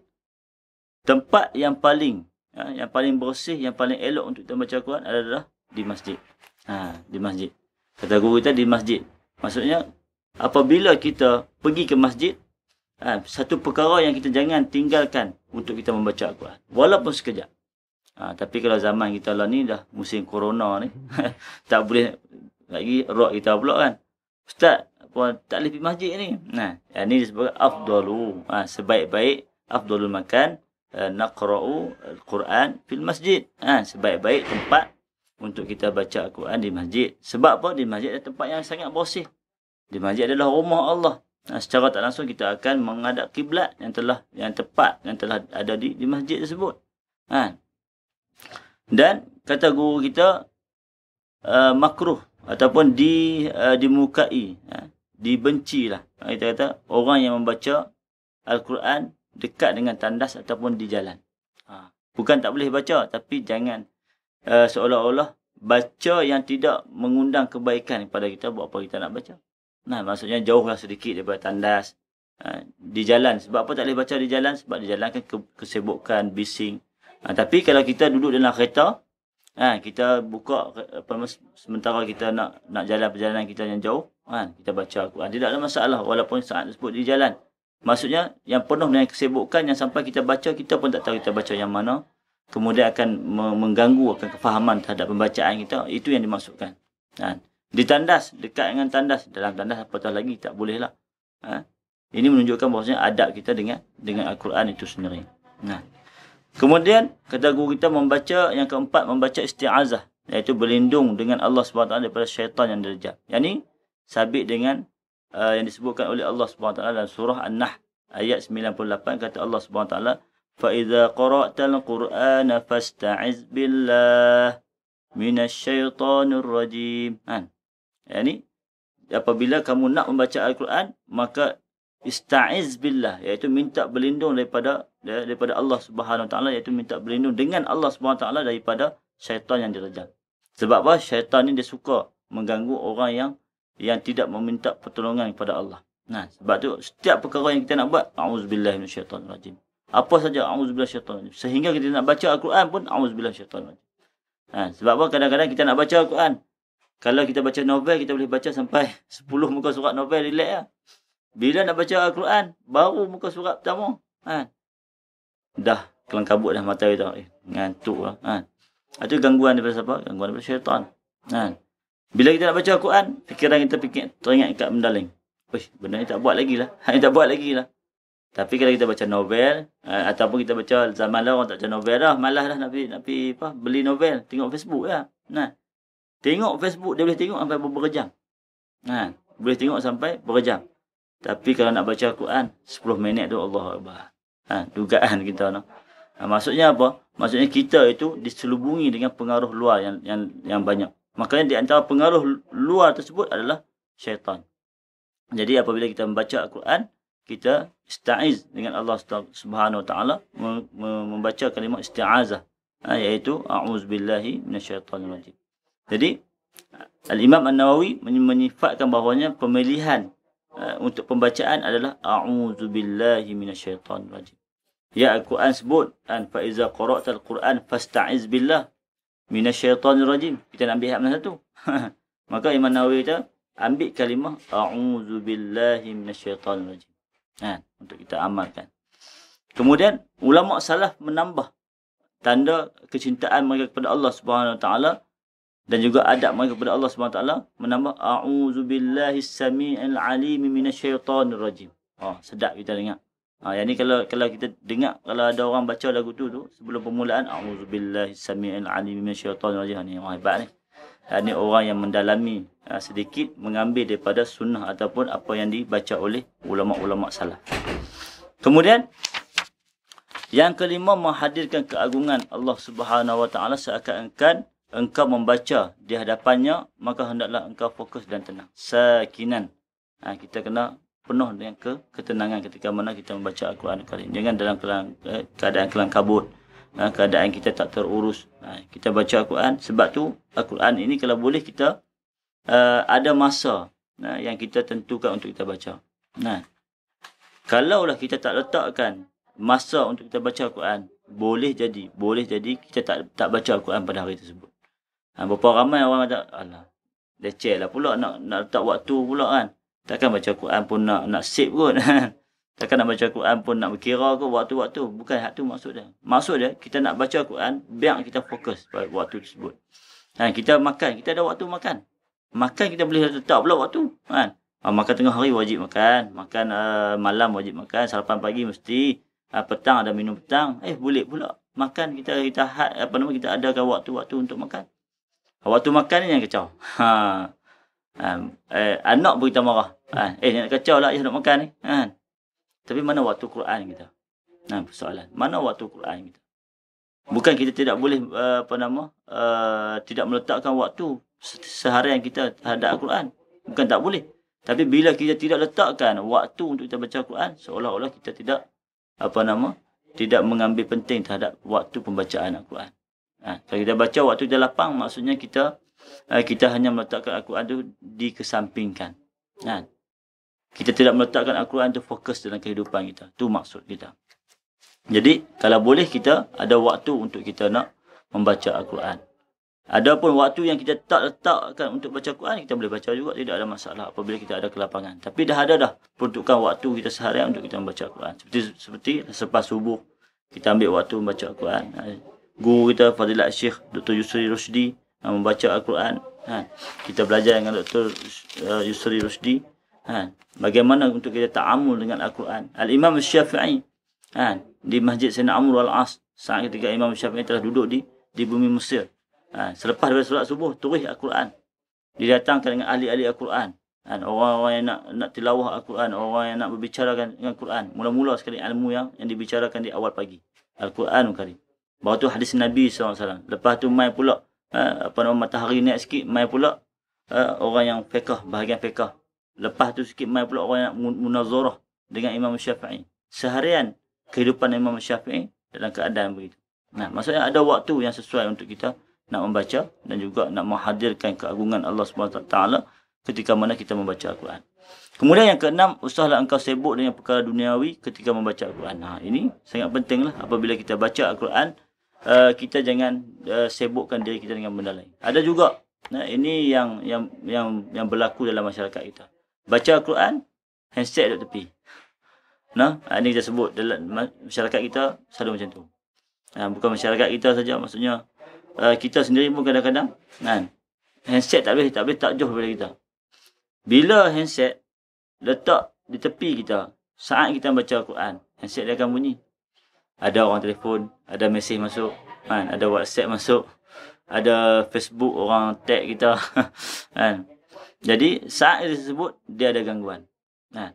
tempat yang paling ya, yang paling bersih, yang paling elok untuk kita baca Quran adalah di masjid. Ha, di masjid. Kata guru kita di masjid. Maksudnya apabila kita pergi ke masjid, ha, satu perkara yang kita jangan tinggalkan untuk kita membaca Al-Quran. Walaupun sekejap. Ha, tapi kalau zaman kita lah ni dah musim corona ni. tak boleh lagi rock kita pula kan. Ustaz, apa, tak boleh pergi masjid ni. Nah, ha, ini disebabkan afdalu. Ha, sebaik-baik afdalu makan eh, naqra'u al-Quran di masjid. Ha, sebaik-baik tempat untuk kita baca Al-Quran di masjid. Sebab apa? Di masjid ada tempat yang sangat bersih. Di masjid adalah rumah Allah. Nah, ha, secara tak langsung kita akan menghadap kiblat yang telah yang tepat yang telah ada di, di masjid tersebut. Ha. Dan kata guru kita uh, makruh ataupun di uh, dimukai, ha. lah. Kita kata orang yang membaca Al-Quran dekat dengan tandas ataupun di jalan. Ha. Bukan tak boleh baca tapi jangan uh, seolah-olah baca yang tidak mengundang kebaikan kepada kita buat apa kita nak baca. Nah, maksudnya jauhlah sedikit daripada tandas. Ha, di jalan. Sebab apa tak boleh baca di jalan? Sebab di jalan kan kesibukan, bising. Ha, tapi kalau kita duduk dalam kereta, ha, kita buka apa, sementara kita nak nak jalan perjalanan kita yang jauh, ha, kita baca Al-Quran. Tidak ada masalah walaupun saat tersebut di jalan. Maksudnya, yang penuh dengan kesibukan yang sampai kita baca, kita pun tak tahu kita baca yang mana. Kemudian akan mengganggu akan kefahaman terhadap pembacaan kita. Itu yang dimaksudkan. Ha. Di tandas, dekat dengan tandas. Dalam tandas apatah lagi, tak boleh lah. Ha? Ini menunjukkan bahawa ada kita dengan dengan Al-Quran itu sendiri. Nah. Kemudian, kata guru kita membaca, yang keempat, membaca isti'azah. Iaitu berlindung dengan Allah Subhanahu Wataala daripada syaitan yang derajat. Yang ini, sabit dengan uh, yang disebutkan oleh Allah Subhanahu Wataala dalam surah An-Nah. Ayat 98 kata Allah Subhanahu Wataala faida Qur'an فَإِذَا قَرَأْتَ الْقُرْآنَ فَاسْتَعِذْ بِاللَّهِ مِنَ الشَّيْطَانِ الرَّجِيمِ ha yakni apabila kamu nak membaca al-Quran maka ista'iz billah iaitu minta berlindung daripada daripada Allah Subhanahu Wa Taala iaitu minta berlindung dengan Allah Subhanahu Wa Taala daripada syaitan yang dirajam. Sebab apa? Syaitan ni dia suka mengganggu orang yang yang tidak meminta pertolongan kepada Allah. Nah, sebab tu setiap perkara yang kita nak buat, auzubillahi minasyaitonirrajim. Apa saja auzubillahi minasyaitonirrajim. Sehingga kita nak baca Al-Quran pun auzubillahi minasyaitonirrajim. Nah, sebab apa? Kadang-kadang kita nak baca Al-Quran, kalau kita baca novel, kita boleh baca sampai 10 muka surat novel, relax lah. Bila nak baca Al-Quran, baru muka surat pertama. Ha. Dah, kabut dah mata kita. Eh, ngantuk lah. Ha. Itu gangguan daripada siapa? Gangguan daripada syaitan. Ha. Bila kita nak baca Al-Quran, fikiran kita fikir, teringat kat mendaling. Wih, benda ni tak buat lagi lah. Ha, tak buat lagi lah. Tapi kalau kita baca novel, eh, ataupun kita baca zaman lah orang tak baca novel dah, malah dah nak pergi, nak pergi apa, beli novel, tengok Facebook lah. Nah. Tengok Facebook dia boleh tengok sampai beberapa jam. Ha, boleh tengok sampai beberapa jam. Tapi kalau nak baca al Quran 10 minit tu Allah Akbar. Ha, dugaan kita noh. Ha, maksudnya apa? Maksudnya kita itu diselubungi dengan pengaruh luar yang yang yang banyak. Makanya di antara pengaruh luar tersebut adalah syaitan. Jadi apabila kita membaca Al-Quran, kita istaiz dengan Allah Subhanahu Wa Taala membaca kalimah isti'azah ha, iaitu a'udzubillahi minasyaitanir rajim. Jadi Al-Imam An-Nawawi menyifatkan bahawanya pemilihan uh, untuk pembacaan adalah a'uzu billahi mina syaitan rajim. Ya aku ansbud, an faiza iza qara'tal Quran fasta'iz billah mina syaitan rajim. Kita nak ambil mana satu. Maka Imam Nawawi kata ambil kalimah a'uzu billahi mina syaitan rajim. Ha, untuk kita amalkan. Kemudian ulama salah menambah tanda kecintaan mereka kepada Allah Subhanahu Wa Ta'ala dan juga adab mereka kepada Allah Subhanahu SWT menambah a'udzubillahi samiil alim minasyaitonir rajim. Oh, sedap kita dengar. Ha, yang ni kalau kalau kita dengar kalau ada orang baca lagu tu tu sebelum permulaan a'udzubillahi samiil alim minasyaitonir rajim ah, ni wah hebat ni. Dan ah, ni orang yang mendalami ha, sedikit mengambil daripada sunnah ataupun apa yang dibaca oleh ulama-ulama salah. Kemudian yang kelima menghadirkan keagungan Allah Subhanahu Wa Taala seakan-akan engkau membaca di hadapannya, maka hendaklah engkau fokus dan tenang. Sakinan. Ha, kita kena penuh dengan ke, ketenangan ketika mana kita membaca Al-Quran kali Jangan dalam kelang, eh, keadaan kelang kabut. Ha, keadaan kita tak terurus. Ha, kita baca Al-Quran. Sebab tu Al-Quran ini kalau boleh kita uh, ada masa nah, ha, yang kita tentukan untuk kita baca. Nah, kalaulah kita tak letakkan masa untuk kita baca Al-Quran, boleh jadi, boleh jadi kita tak tak baca Al-Quran pada hari tersebut. Ha, berapa ramai orang macam, alah, leceh lah pula nak, nak letak waktu pula kan. Takkan baca Quran pun nak nak sip kot. Takkan nak baca Quran pun nak berkira ke waktu-waktu. Bukan hak tu maksud dia. Maksud dia, kita nak baca Quran, biar kita fokus pada waktu tersebut. Ha, kita makan, kita ada waktu makan. Makan kita boleh letak pula waktu. Kan? Ha, makan tengah hari wajib makan. Makan uh, malam wajib makan. Sarapan pagi mesti. Ha, petang ada minum petang. Eh, boleh pula. Makan kita kita had, apa nama kita adakan waktu-waktu untuk makan. Waktu makan ni yang kacau. Ha. Um, eh, anak pun kita marah. Ha. Eh, nak kacau lah, ya nak makan ni. Ha. Tapi mana waktu Quran kita? Ha, persoalan. Mana waktu Quran kita? Bukan kita tidak boleh, uh, apa nama, uh, tidak meletakkan waktu sehari yang kita terhadap Quran. Bukan tak boleh. Tapi bila kita tidak letakkan waktu untuk kita baca Quran, seolah-olah kita tidak, apa nama, tidak mengambil penting terhadap waktu pembacaan Al-Quran. Ha, kalau kita baca waktu kita lapang, maksudnya kita uh, kita hanya meletakkan Al-Quran itu dikesampingkan. Ha, kita tidak meletakkan Al-Quran itu fokus dalam kehidupan kita. Itu maksud kita. Jadi, kalau boleh kita ada waktu untuk kita nak membaca Al-Quran. Adapun waktu yang kita tak letakkan untuk baca Al-Quran, kita boleh baca juga. Tidak ada masalah apabila kita ada kelapangan. Tapi dah ada dah peruntukan waktu kita sehari untuk kita membaca Al-Quran. Seperti, seperti selepas subuh, kita ambil waktu membaca Al-Quran. Ha guru kita Fadilat Syekh Dr. Yusri Rosdi, uh, membaca Al-Quran. Ha. Kita belajar dengan Dr. Uh, eh, Yusri Rosdi. Ha. Bagaimana untuk kita ta'amul dengan Al-Quran. Al-Imam Syafi'i ha. di Masjid Sayyidina Amr al-As saat ketika Imam Syafi'i telah duduk di di bumi Mesir. Ha. Selepas dari surat subuh, turih Al-Quran. Didatangkan dengan ahli-ahli Al-Quran. Ha. Orang-orang yang nak, nak tilawah Al-Quran. Orang yang nak berbicara dengan Al-Quran. Mula-mula sekali ilmu yang, yang dibicarakan di awal pagi. Al-Quran Al-Karim. Baru tu hadis Nabi SAW. Lepas tu mai pula. Ha, apa nama matahari naik sikit. Mai pula. Ha, orang yang fekah. Bahagian fekah. Lepas tu sikit mai pula orang yang munazorah. Dengan Imam Syafi'i. Seharian kehidupan Imam Syafi'i. Dalam keadaan begitu. Nah, maksudnya ada waktu yang sesuai untuk kita nak membaca dan juga nak menghadirkan keagungan Allah Subhanahu taala ketika mana kita membaca Al-Quran. Kemudian yang keenam, usahlah engkau sibuk dengan perkara duniawi ketika membaca Al-Quran. Nah, ini sangat pentinglah apabila kita baca Al-Quran, uh, kita jangan uh, sibukkan diri kita dengan benda lain. Ada juga nah ini yang yang yang yang berlaku dalam masyarakat kita. Baca Al-Quran, handset dekat tepi. Nah, ah, ini kita sebut dalam masyarakat kita selalu macam tu. Nah, bukan masyarakat kita saja maksudnya uh, kita sendiri pun kadang-kadang Nah, kan, handset tak boleh tak boleh tak jauh daripada kita. Bila handset letak di tepi kita saat kita baca Al-Quran, handset dia akan bunyi ada orang telefon, ada mesej masuk, kan? ada WhatsApp masuk, ada Facebook orang tag kita. kan? Jadi saat itu tersebut dia ada gangguan. Kan?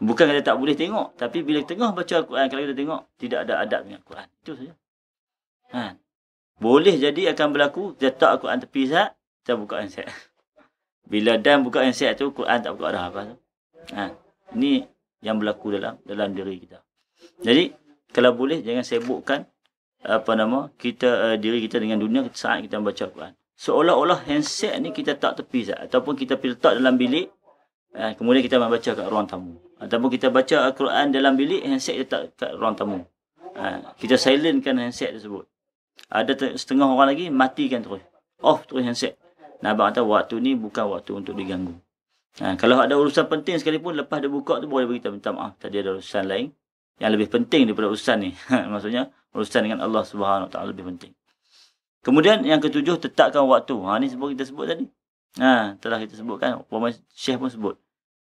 Bukan kita tak boleh tengok, tapi bila tengah baca Al-Quran, kalau kita tengok, tidak ada adab dengan Al-Quran. Itu saja. Kan? Boleh jadi akan berlaku, kita tak Al-Quran tepi saat, kita buka handset. Bila dan buka handset tu, Al-Quran tak buka dah. Apa? Kan? Ini yang berlaku dalam dalam diri kita. Jadi, kalau boleh jangan sibukkan apa nama kita uh, diri kita dengan dunia saat kita membaca Quran. Seolah-olah handset ni kita tak tepi sah. ataupun kita letak dalam bilik uh, kemudian kita membaca kat ruang tamu. Ataupun kita baca Al-Quran dalam bilik handset kita letak kat ruang tamu. Uh, kita silentkan handset tersebut. Ada setengah orang lagi matikan terus. Off terus handset. Nah Nabi kata waktu ni bukan waktu untuk diganggu. Ha, kalau ada urusan penting sekalipun lepas dia buka tu boleh beritahu minta maaf tadi ada urusan lain yang lebih penting daripada urusan ni. Maksudnya urusan dengan Allah Subhanahu Wa Taala lebih penting. Kemudian yang ketujuh tetapkan waktu. Ha ni sebut kita sebut tadi. Ha telah kita sebutkan, Umar Syekh pun sebut.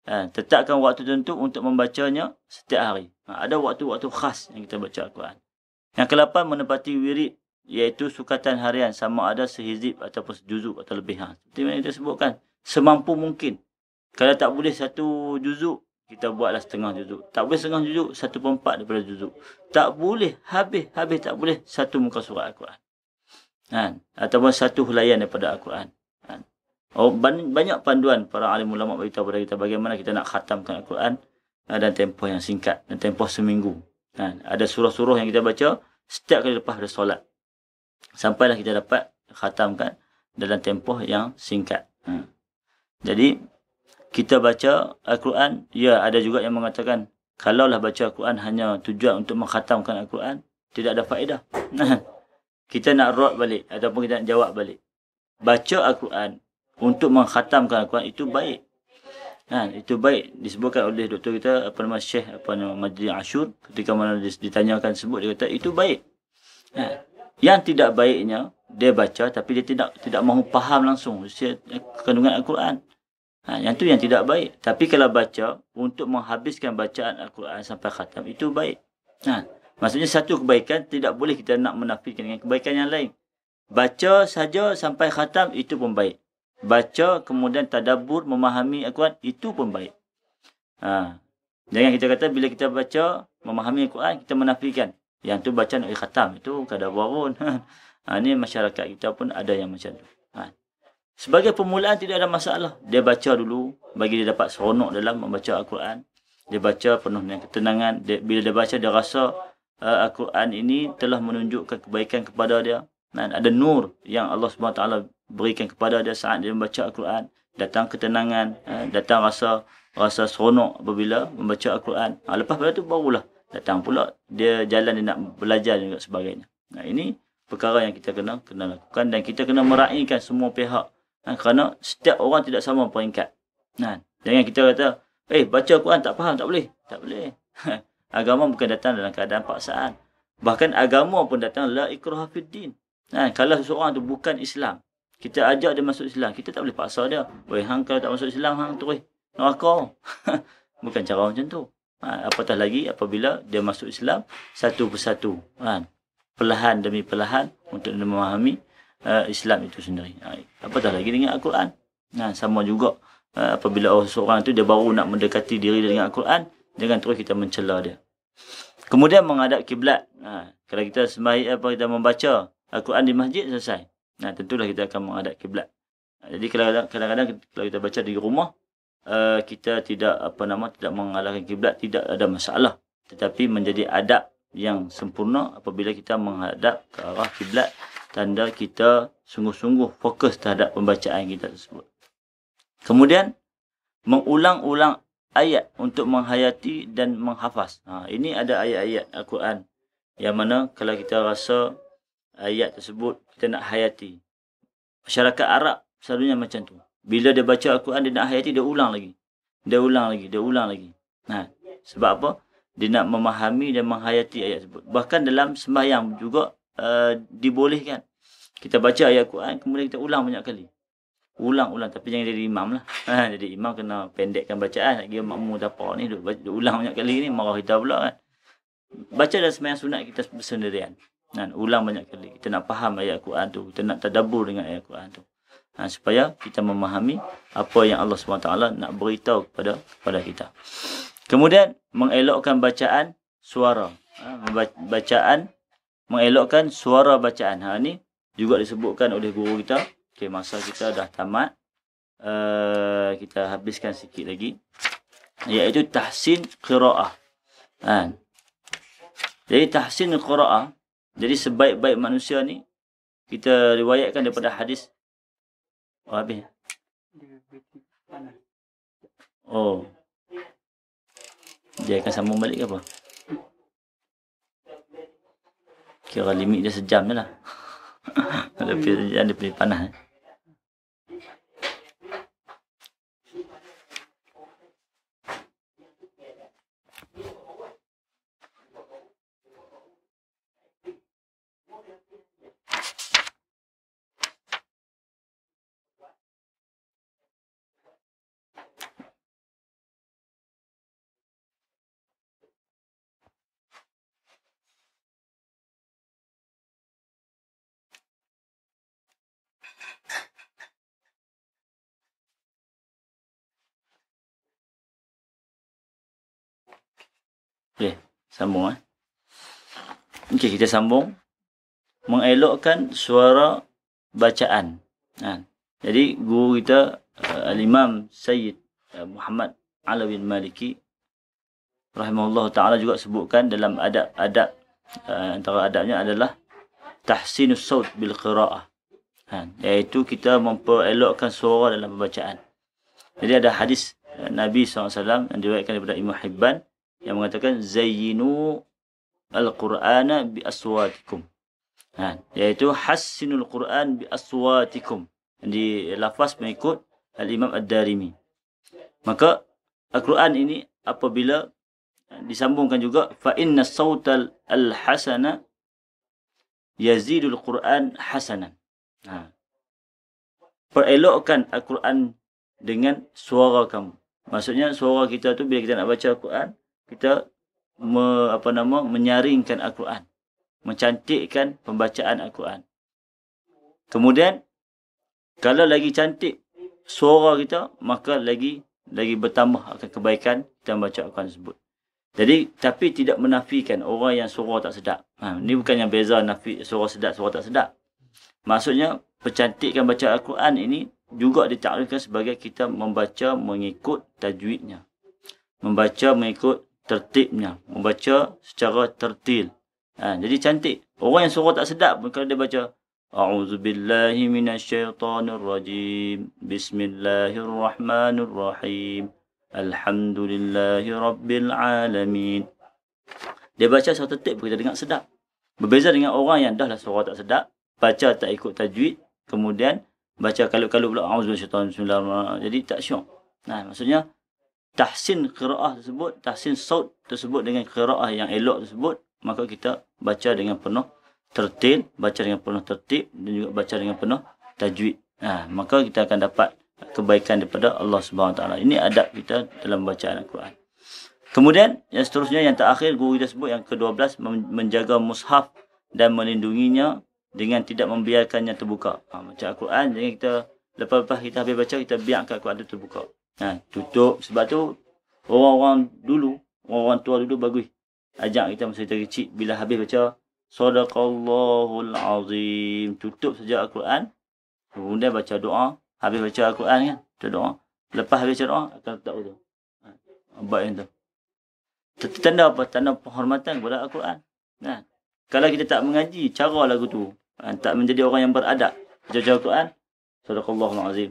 Ha, tetapkan waktu tertentu untuk membacanya setiap hari. Ha, ada waktu-waktu khas yang kita baca Al-Quran. Yang kelapan menepati wirid iaitu sukatan harian sama ada sehizib ataupun sejuzuk atau lebih. Ha. Seperti kita sebutkan, semampu mungkin. Kalau tak boleh satu juzuk kita buatlah setengah juzuk. Tak boleh setengah juzuk, satu per daripada juzuk. Tak boleh habis, habis tak boleh satu muka surat Al-Quran. Ha. Ataupun satu hulayan daripada Al-Quran. Ha. Oh, banyak panduan para alim ulama beritahu kepada kita bagaimana kita nak khatamkan Al-Quran eh, dan tempoh yang singkat dan tempoh seminggu. Ha. Ada surah-surah yang kita baca setiap kali lepas ada solat. Sampailah kita dapat khatamkan dalam tempoh yang singkat. Ha. Jadi, kita baca Al-Quran, ya ada juga yang mengatakan kalaulah baca Al-Quran hanya tujuan untuk menghatamkan Al-Quran, tidak ada faedah. kita nak rot balik ataupun kita nak jawab balik. Baca Al-Quran untuk menghatamkan Al-Quran itu baik. Ha, itu baik disebutkan oleh doktor kita apa nama Syekh apa nama Majlis Ashur ketika mana ditanyakan sebut dia kata itu baik. Ha. Yang tidak baiknya dia baca tapi dia tidak tidak mahu faham langsung kandungan Al-Quran. Ha, yang tu yang tidak baik. Tapi kalau baca, untuk menghabiskan bacaan Al-Quran sampai khatam, itu baik. Ha, maksudnya satu kebaikan, tidak boleh kita nak menafikan dengan kebaikan yang lain. Baca saja sampai khatam, itu pun baik. Baca kemudian tadabur, memahami Al-Quran, itu pun baik. Ha. Jangan kita kata bila kita baca, memahami Al-Quran, kita menafikan. Yang tu bacaan Al-Khatam, itu kadang-kadang. Ha, ini masyarakat kita pun ada yang macam tu. Ha. Sebagai permulaan tidak ada masalah. Dia baca dulu bagi dia dapat seronok dalam membaca Al-Quran. Dia baca penuh dengan ketenangan. Dia, bila dia baca dia rasa uh, Al-Quran ini telah menunjukkan kebaikan kepada dia. Dan ada nur yang Allah SWT berikan kepada dia saat dia membaca Al-Quran. Datang ketenangan, uh, datang rasa rasa seronok apabila membaca Al-Quran. Uh, lepas pada tu barulah datang pula dia jalan dia nak belajar juga sebagainya. Nah ini perkara yang kita kena kena lakukan dan kita kena meraihkan semua pihak Ha, kerana setiap orang tidak sama peringkat. Ha, jangan kita kata, eh baca Quran tak faham, tak boleh. Tak boleh. agama bukan datang dalam keadaan paksaan. Bahkan agama pun datang la ikrah fiddin. Ha, kalau seseorang tu bukan Islam, kita ajak dia masuk Islam, kita tak boleh paksa dia. Weh, hang kalau tak masuk Islam, hang terus neraka. bukan cara macam tu. Ha, apatah lagi apabila dia masuk Islam satu persatu. Ha, perlahan demi perlahan untuk dia memahami uh, Islam itu sendiri. Ha, apa Apatah lagi dengan Al-Quran. Nah, ha, sama juga uh, apabila orang seorang itu dia baru nak mendekati diri dengan Al-Quran, jangan terus kita mencela dia. Kemudian menghadap kiblat. Nah, ha, kalau kita sembah apa kita membaca Al-Quran di masjid selesai. Nah, tentulah kita akan menghadap kiblat. Nah, jadi kadang-kadang, kalau kita baca di rumah uh, kita tidak apa nama tidak menghadap kiblat tidak ada masalah. Tetapi menjadi adab yang sempurna apabila kita menghadap ke arah kiblat tanda kita sungguh-sungguh fokus terhadap pembacaan kita tersebut. Kemudian, mengulang-ulang ayat untuk menghayati dan menghafaz. Ha, ini ada ayat-ayat Al-Quran yang mana kalau kita rasa ayat tersebut kita nak hayati. Masyarakat Arab selalunya macam tu. Bila dia baca Al-Quran, dia nak hayati, dia ulang lagi. Dia ulang lagi, dia ulang lagi. Ha, sebab apa? Dia nak memahami dan menghayati ayat tersebut. Bahkan dalam sembahyang juga uh, dibolehkan kita baca ayat Quran kemudian kita ulang banyak kali ulang-ulang tapi jangan jadi imam lah ha, jadi imam kena pendekkan bacaan lagi makmum tak apa ni duk, duk, ulang banyak kali ni marah kita pula kan baca dan semayang sunat kita bersendirian ha, ulang banyak kali kita nak faham ayat Quran tu kita nak tadabur dengan ayat Quran tu ha, supaya kita memahami apa yang Allah SWT nak beritahu kepada kepada kita kemudian mengelokkan bacaan suara ha, bacaan mengelokkan suara bacaan ha, ni juga disebutkan oleh guru kita okey masa kita dah tamat uh, kita habiskan sikit lagi iaitu tahsin qiraah ha. jadi tahsin qiraah jadi sebaik-baik manusia ni kita riwayatkan daripada hadis oh, habis oh dia akan sambung balik ke apa kira limit dia sejam je lah ada pilihan dia pilih panah eh? Sambung eh. Okey, kita sambung. Mengelokkan suara bacaan. Ha. Jadi, guru kita, uh, Al-Imam Sayyid uh, Muhammad Alawin Maliki, Rahimahullah Ta'ala juga sebutkan dalam adab-adab, uh, eh, antara adabnya adalah, Tahsinus Saud bil Qira'ah. Ha. Iaitu kita memperelokkan suara dalam pembacaan. Jadi, ada hadis uh, Nabi SAW yang diwakilkan daripada Imam Hibban, yang mengatakan zayyinu al-Qur'ana bi aswatikum. Ha, iaitu hassinul Qur'an bi aswatikum. Di lafaz mengikut Al-Imam Ad-Darimi. Maka Al-Quran ini apabila disambungkan juga fa inna sautal al-hasana yazidul Qur'an hasanan. Ha. Perelokkan Al-Quran dengan suara kamu. Maksudnya suara kita tu bila kita nak baca Al-Quran, kita me, apa nama menyaringkan Al-Quran mencantikkan pembacaan Al-Quran kemudian kalau lagi cantik suara kita maka lagi lagi bertambah akan kebaikan kita baca Al-Quran tersebut jadi tapi tidak menafikan orang yang suara tak sedap ha, ini bukan yang beza nafi, suara sedap suara tak sedap maksudnya percantikkan baca Al-Quran ini juga ditakrifkan sebagai kita membaca mengikut tajwidnya membaca mengikut tertibnya membaca secara tertil ha, jadi cantik orang yang suruh tak sedap kalau dia baca a'udzubillahi minasyaitonirrajim bismillahirrahmanirrahim alhamdulillahi rabbil alamin dia baca secara tertib kita dengar sedap berbeza dengan orang yang dahlah suara tak sedap baca tak ikut tajwid kemudian baca kalau-kalau pula auzubillahi minasyaitonirrajim jadi tak syok nah ha, maksudnya tahsin qiraah tersebut, tahsin saut tersebut dengan qiraah yang elok tersebut, maka kita baca dengan penuh tertib, baca dengan penuh tertib dan juga baca dengan penuh tajwid. Nah, ha, maka kita akan dapat kebaikan daripada Allah Subhanahu Wa Taala. Ini adab kita dalam baca Al-Quran. Kemudian yang seterusnya yang terakhir guru kita sebut yang ke-12 menjaga mushaf dan melindunginya dengan tidak membiarkannya terbuka. Ha, macam Al-Quran jangan kita lepas-lepas kita habis baca kita biarkan Al-Quran itu terbuka. Ha, tutup sebab tu orang-orang dulu, orang-orang tua dulu bagus. Ajak kita masa kita kecil bila habis baca Sadaqallahul Azim. Tutup saja Al-Quran. Kemudian baca doa. Habis baca Al-Quran kan? Baca doa. Lepas habis baca doa, akan letak tu Ha, baik yang tu. Tanda apa? Tanda penghormatan kepada Al-Quran. Ha. Kalau kita tak mengaji cara lagu tu, ha, tak menjadi orang yang beradab. Baca-baca Al-Quran. Sadaqallahul Azim.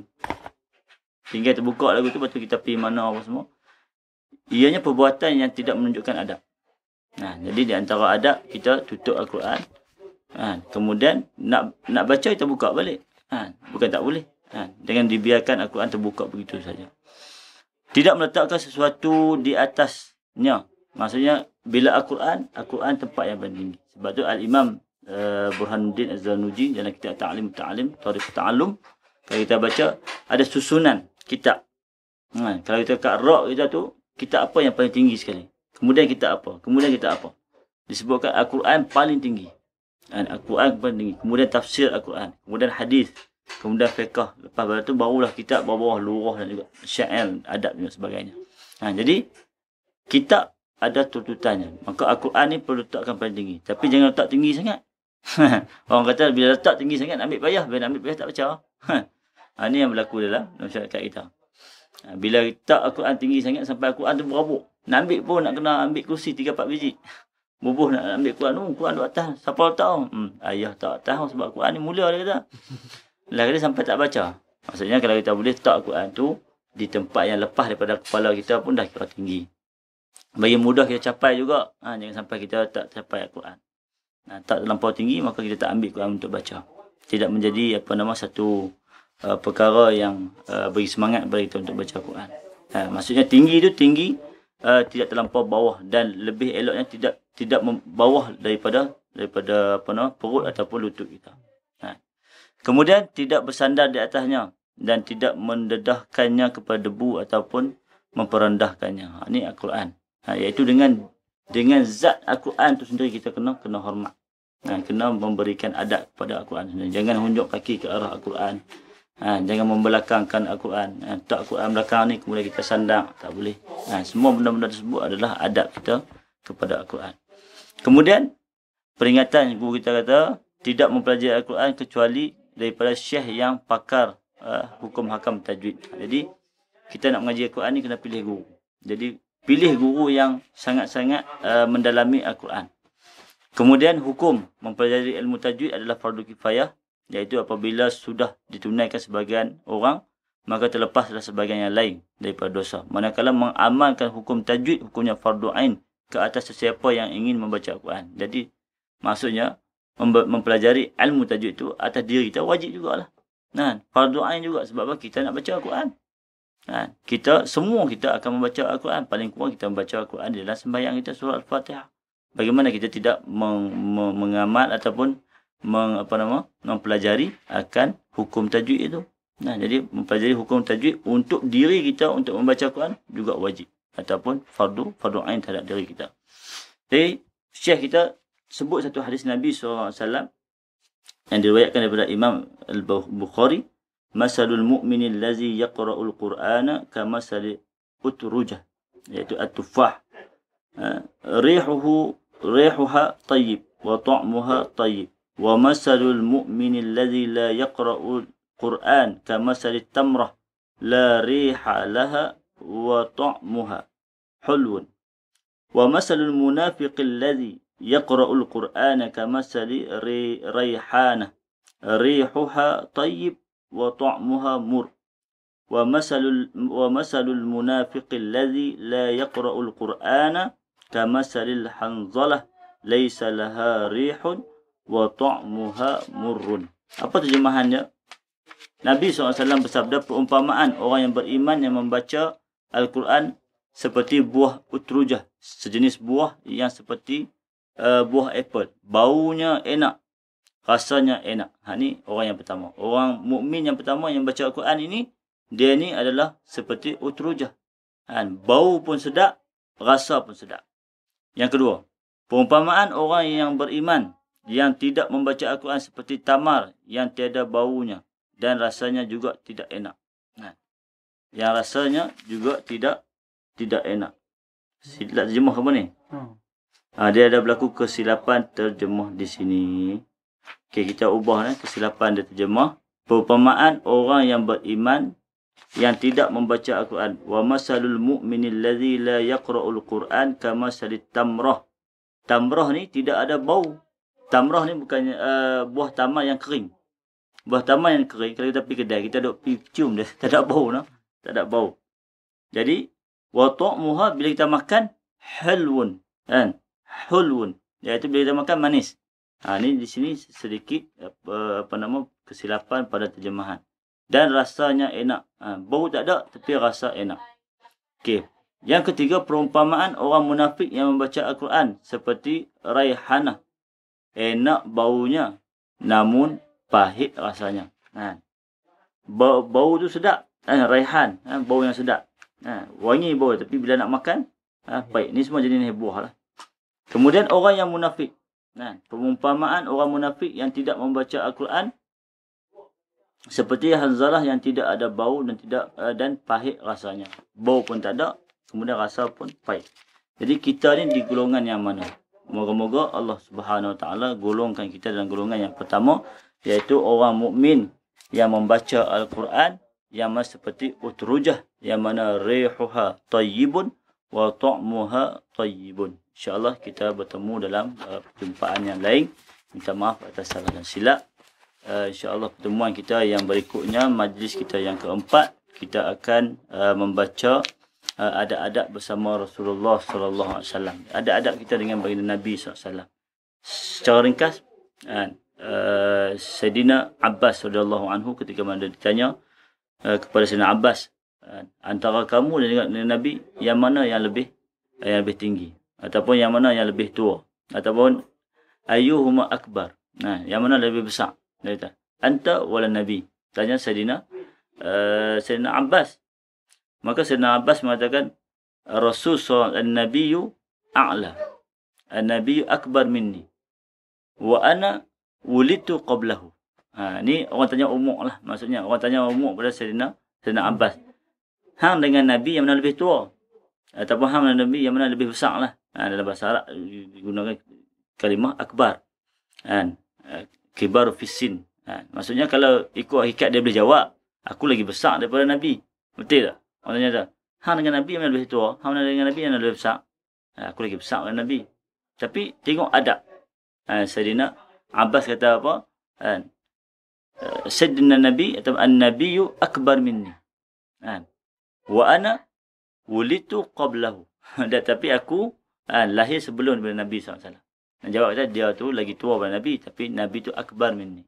Sehingga terbuka lagu tu, lepas tu kita pergi mana apa semua. Ianya perbuatan yang tidak menunjukkan adab. Nah, ha, jadi di antara adab kita tutup Al-Quran. Ha, kemudian nak nak baca kita buka balik. Ha, bukan tak boleh. Ha, dengan dibiarkan Al-Quran terbuka begitu saja. Tidak meletakkan sesuatu di atasnya. Maksudnya bila Al-Quran, Al-Quran tempat yang paling Sebab tu Al-Imam uh, Burhanuddin Az-Zanuji dalam kitab Ta'lim Ta'lim, Tarikh Ta'allum kalau kita baca ada susunan kitab. Ha, kalau kita kat rak kita tu, kitab apa yang paling tinggi sekali? Kemudian kitab apa? Kemudian kitab apa? Disebutkan Al-Quran paling tinggi. Dan Al-Quran paling tinggi. Kemudian tafsir Al-Quran. Kemudian hadis. Kemudian fiqah. Lepas itu barulah kitab bawah-bawah lurah dan juga syair, adab dan sebagainya. Ha, jadi, kitab ada tuntutannya. Maka Al-Quran ni perlu letakkan paling tinggi. Tapi jangan letak tinggi sangat. Orang kata bila letak tinggi sangat nak ambil payah. Bila nak ambil payah tak baca. Ha, ini yang berlaku dalam masyarakat kita. Ha, bila tak Al-Quran tinggi sangat sampai Al-Quran tu berabuk. Nak ambil pun nak kena ambil kursi 3-4 biji. Bubuh nak ambil Quran tu, oh, Quran duduk atas. Siapa tahu? Hmm, ayah tak tahu sebab Quran ni mulia dia kata. Lah kata sampai tak baca. Maksudnya kalau kita boleh tak Quran tu, di tempat yang lepas daripada kepala kita pun dah kira tinggi. Bagi mudah kita capai juga. Ha, jangan sampai kita tak capai Al-Quran. Ha, tak terlampau tinggi, maka kita tak ambil Quran untuk baca. Tidak menjadi apa nama satu uh, perkara yang uh, beri semangat bagi kita untuk baca Quran. Uh, maksudnya tinggi itu tinggi uh, tidak terlampau bawah dan lebih eloknya tidak tidak bawah daripada daripada apa nama perut ataupun lutut kita. Ha. Kemudian tidak bersandar di atasnya dan tidak mendedahkannya kepada debu ataupun memperendahkannya. Ha, ini Al-Quran. Ha, iaitu dengan dengan zat Al-Quran itu sendiri kita kena kena hormat. Ha, kena memberikan adab kepada Al-Quran. Jangan hunjuk kaki ke arah Al-Quran. Ha, jangan membelakangkan Al-Quran. Ha, tak Al-Quran belakang ni kemudian kita sandang Tak boleh. Ha, semua benda-benda tersebut adalah adab kita kepada Al-Quran. Kemudian, peringatan guru kita kata, tidak mempelajari Al-Quran kecuali daripada syekh yang pakar uh, hukum hakam tajwid. Ha, jadi, kita nak mengaji Al-Quran ni kena pilih guru. Jadi, pilih guru yang sangat-sangat uh, mendalami Al-Quran. Kemudian, hukum mempelajari ilmu tajwid adalah fardu kifayah iaitu apabila sudah ditunaikan sebagian orang maka terlepaslah sebagian yang lain daripada dosa manakala mengamalkan hukum tajwid hukumnya fardu ain ke atas sesiapa yang ingin membaca Al-Quran jadi maksudnya mempelajari ilmu tajwid itu atas diri kita wajib jugalah nah kan? fardu ain juga sebab kita nak baca Al-Quran Ha, kita semua kita akan membaca Al-Quran paling kurang kita membaca Al-Quran dalam sembahyang kita surah Al-Fatihah bagaimana kita tidak meng, meng, mengamal ataupun meng, apa nama mempelajari akan hukum tajwid itu nah jadi mempelajari hukum tajwid untuk diri kita untuk membaca Quran juga wajib ataupun fardu fardu ain terhadap diri kita jadi syekh kita sebut satu hadis Nabi SAW yang diriwayatkan daripada Imam Al-Bukhari masalul mu'minin allazi yaqra'ul qur'ana kamasali utrujah iaitu at-tufah ha? Eh, rihuhu rihuha tayyib wa ta'muha tayyib ومثل المؤمن الذي لا يقرأ القرآن كمثل التمرة لا ريح لها وطعمها حلو ومثل المنافق الذي يقرأ القرآن كمثل ري ريحانة ريحها طيب وطعمها مر ومثل ومثل المنافق الذي لا يقرأ القرآن كمثل الحنظلة ليس لها ريح wa ta'muha murrun. Apa terjemahannya? Nabi SAW bersabda perumpamaan orang yang beriman yang membaca Al-Quran seperti buah utrujah, sejenis buah yang seperti uh, buah apple. Baunya enak, rasanya enak. Ha, ini orang yang pertama. Orang mukmin yang pertama yang baca Al-Quran ini, dia ini adalah seperti utrujah. Ha, bau pun sedap, rasa pun sedap. Yang kedua, perumpamaan orang yang beriman yang tidak membaca Al-Quran seperti tamar yang tiada baunya dan rasanya juga tidak enak. Nah. Yang rasanya juga tidak tidak enak. Silap terjemah apa ni? Hmm. Ha, dia ada berlaku kesilapan terjemah di sini. Okey, kita ubah eh. kesilapan dia terjemah. Perumpamaan orang yang beriman yang tidak membaca Al-Quran. Wa masalul mu'mini alladhi la yaqra'ul Quran kamasalit salit tamrah. Tamrah ni tidak ada bau tamrah ni bukannya uh, buah tamar yang kering. Buah tamar yang kering kalau kita pergi kedai kita duk cium dia tak ada bau nah. Tak ada bau. Jadi wa muha bila kita makan halwun kan? Halwun iaitu bila kita makan manis. Ha ni di sini sedikit apa, apa nama kesilapan pada terjemahan. Dan rasanya enak. Ha, bau tak ada tapi rasa enak. Okey. Yang ketiga perumpamaan orang munafik yang membaca Al-Quran seperti Raihanah enak baunya namun pahit rasanya ha. bau, bau tu sedap ha. raihan ha. bau yang sedap ha. wangi bau tapi bila nak makan ha. pahit ni semua jenis buah lah kemudian orang yang munafik ha. pemumpamaan orang munafik yang tidak membaca Al-Quran seperti hanzalah yang tidak ada bau dan tidak uh, dan pahit rasanya bau pun tak ada kemudian rasa pun pahit jadi kita ni di golongan yang mana? Moga-moga Allah Subhanahu Wa Taala golongkan kita dalam golongan yang pertama iaitu orang mukmin yang membaca Al-Quran yang mana seperti utrujah yang mana rihuha tayyibun wa ta'muha tayyibun. Allah kita bertemu dalam uh, perjumpaan yang lain. Minta maaf atas salah dan silap. Uh, InsyaAllah pertemuan kita yang berikutnya, majlis kita yang keempat, kita akan uh, membaca Uh, ada adab bersama Rasulullah sallallahu alaihi wasallam. ada adab kita dengan baginda Nabi sallallahu alaihi wasallam. Secara ringkas, kan, uh, Sayyidina Abbas radhiyallahu anhu ketika mana ditanya uh, kepada Sayyidina Abbas uh, antara kamu dan dengan Nabi yang mana yang lebih uh, yang lebih tinggi ataupun yang mana yang lebih tua ataupun ayyuhuma akbar nah yang mana lebih besar dia kata anta wala nabi tanya sayidina uh, sayidina abbas Maka Sayyidina Abbas mengatakan Rasul SAW Al-Nabiyu A'la Al-Nabiyu Akbar minni Wa ana Wulitu qablahu ha, Ini orang tanya umur lah Maksudnya orang tanya umur pada Sayyidina Sayyidina Abbas Hang dengan Nabi yang mana lebih tua Ataupun hang dengan Nabi yang mana lebih besar lah ha, Dalam bahasa Arab Gunakan kalimah Akbar Kan ha, Kibar fisin ha, Maksudnya kalau ikut hakikat dia boleh jawab Aku lagi besar daripada Nabi Betul tak? Orang tanya dia, hang dengan Nabi mana lebih tua? Hang dengan Nabi mana lebih besar? Ha, aku lagi besar dengan Nabi. Tapi tengok adab. Ha, Sayyidina Abbas kata apa? Ha, eh, Sayyidina Nabi atau An-Nabi akbar minni. Ha, wa ana wulitu qablahu. Dan, tapi aku ha, lahir sebelum daripada Nabi SAW. Dan jawab kata dia tu lagi tua daripada Nabi. Tapi Nabi tu akbar minni.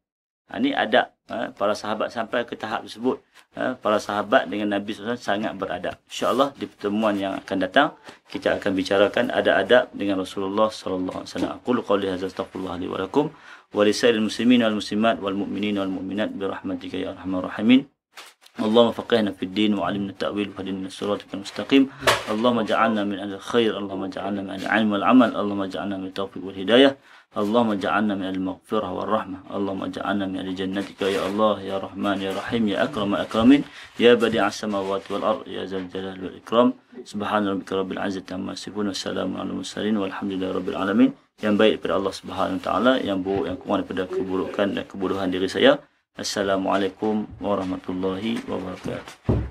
Ini ha, adab ha, para sahabat sampai ke tahap tersebut. Ha, para sahabat dengan Nabi SAW sangat beradab. InsyaAllah di pertemuan yang akan datang, kita akan bicarakan ada adab dengan Rasulullah SAW. Aku lukali hazaz taqullah li walakum. Walisairil muslimin wal muslimat wal mu'minin wal mu'minat birahmatika ya rahman rahimin. اللهم فقهنا في الدين وعلمنا التأويل وهدنا الصراط المستقيم اللهم اجعلنا من أهل الخير اللهم اجعلنا من العلم والعمل اللهم اجعلنا من التوفيق hidayah. Allahumma ja'alna min al-maghfirah wal rahmah. Allahumma ja'alna min al-jannatika ya Allah, ya Rahman, ya Rahim, ya Akram al-Akramin, ya, ya Badi as-samawat wal ard, ya Zal Jalal wal Ikram. Subhana rabbika rabbil izzati amma yasifun wa salamun 'alal mursalin walhamdulillahi rabbil alamin. Yang baik daripada Allah Subhanahu wa ta'ala, yang buruk yang kurang daripada keburukan dan kebodohan diri saya. Assalamualaikum warahmatullahi wabarakatuh.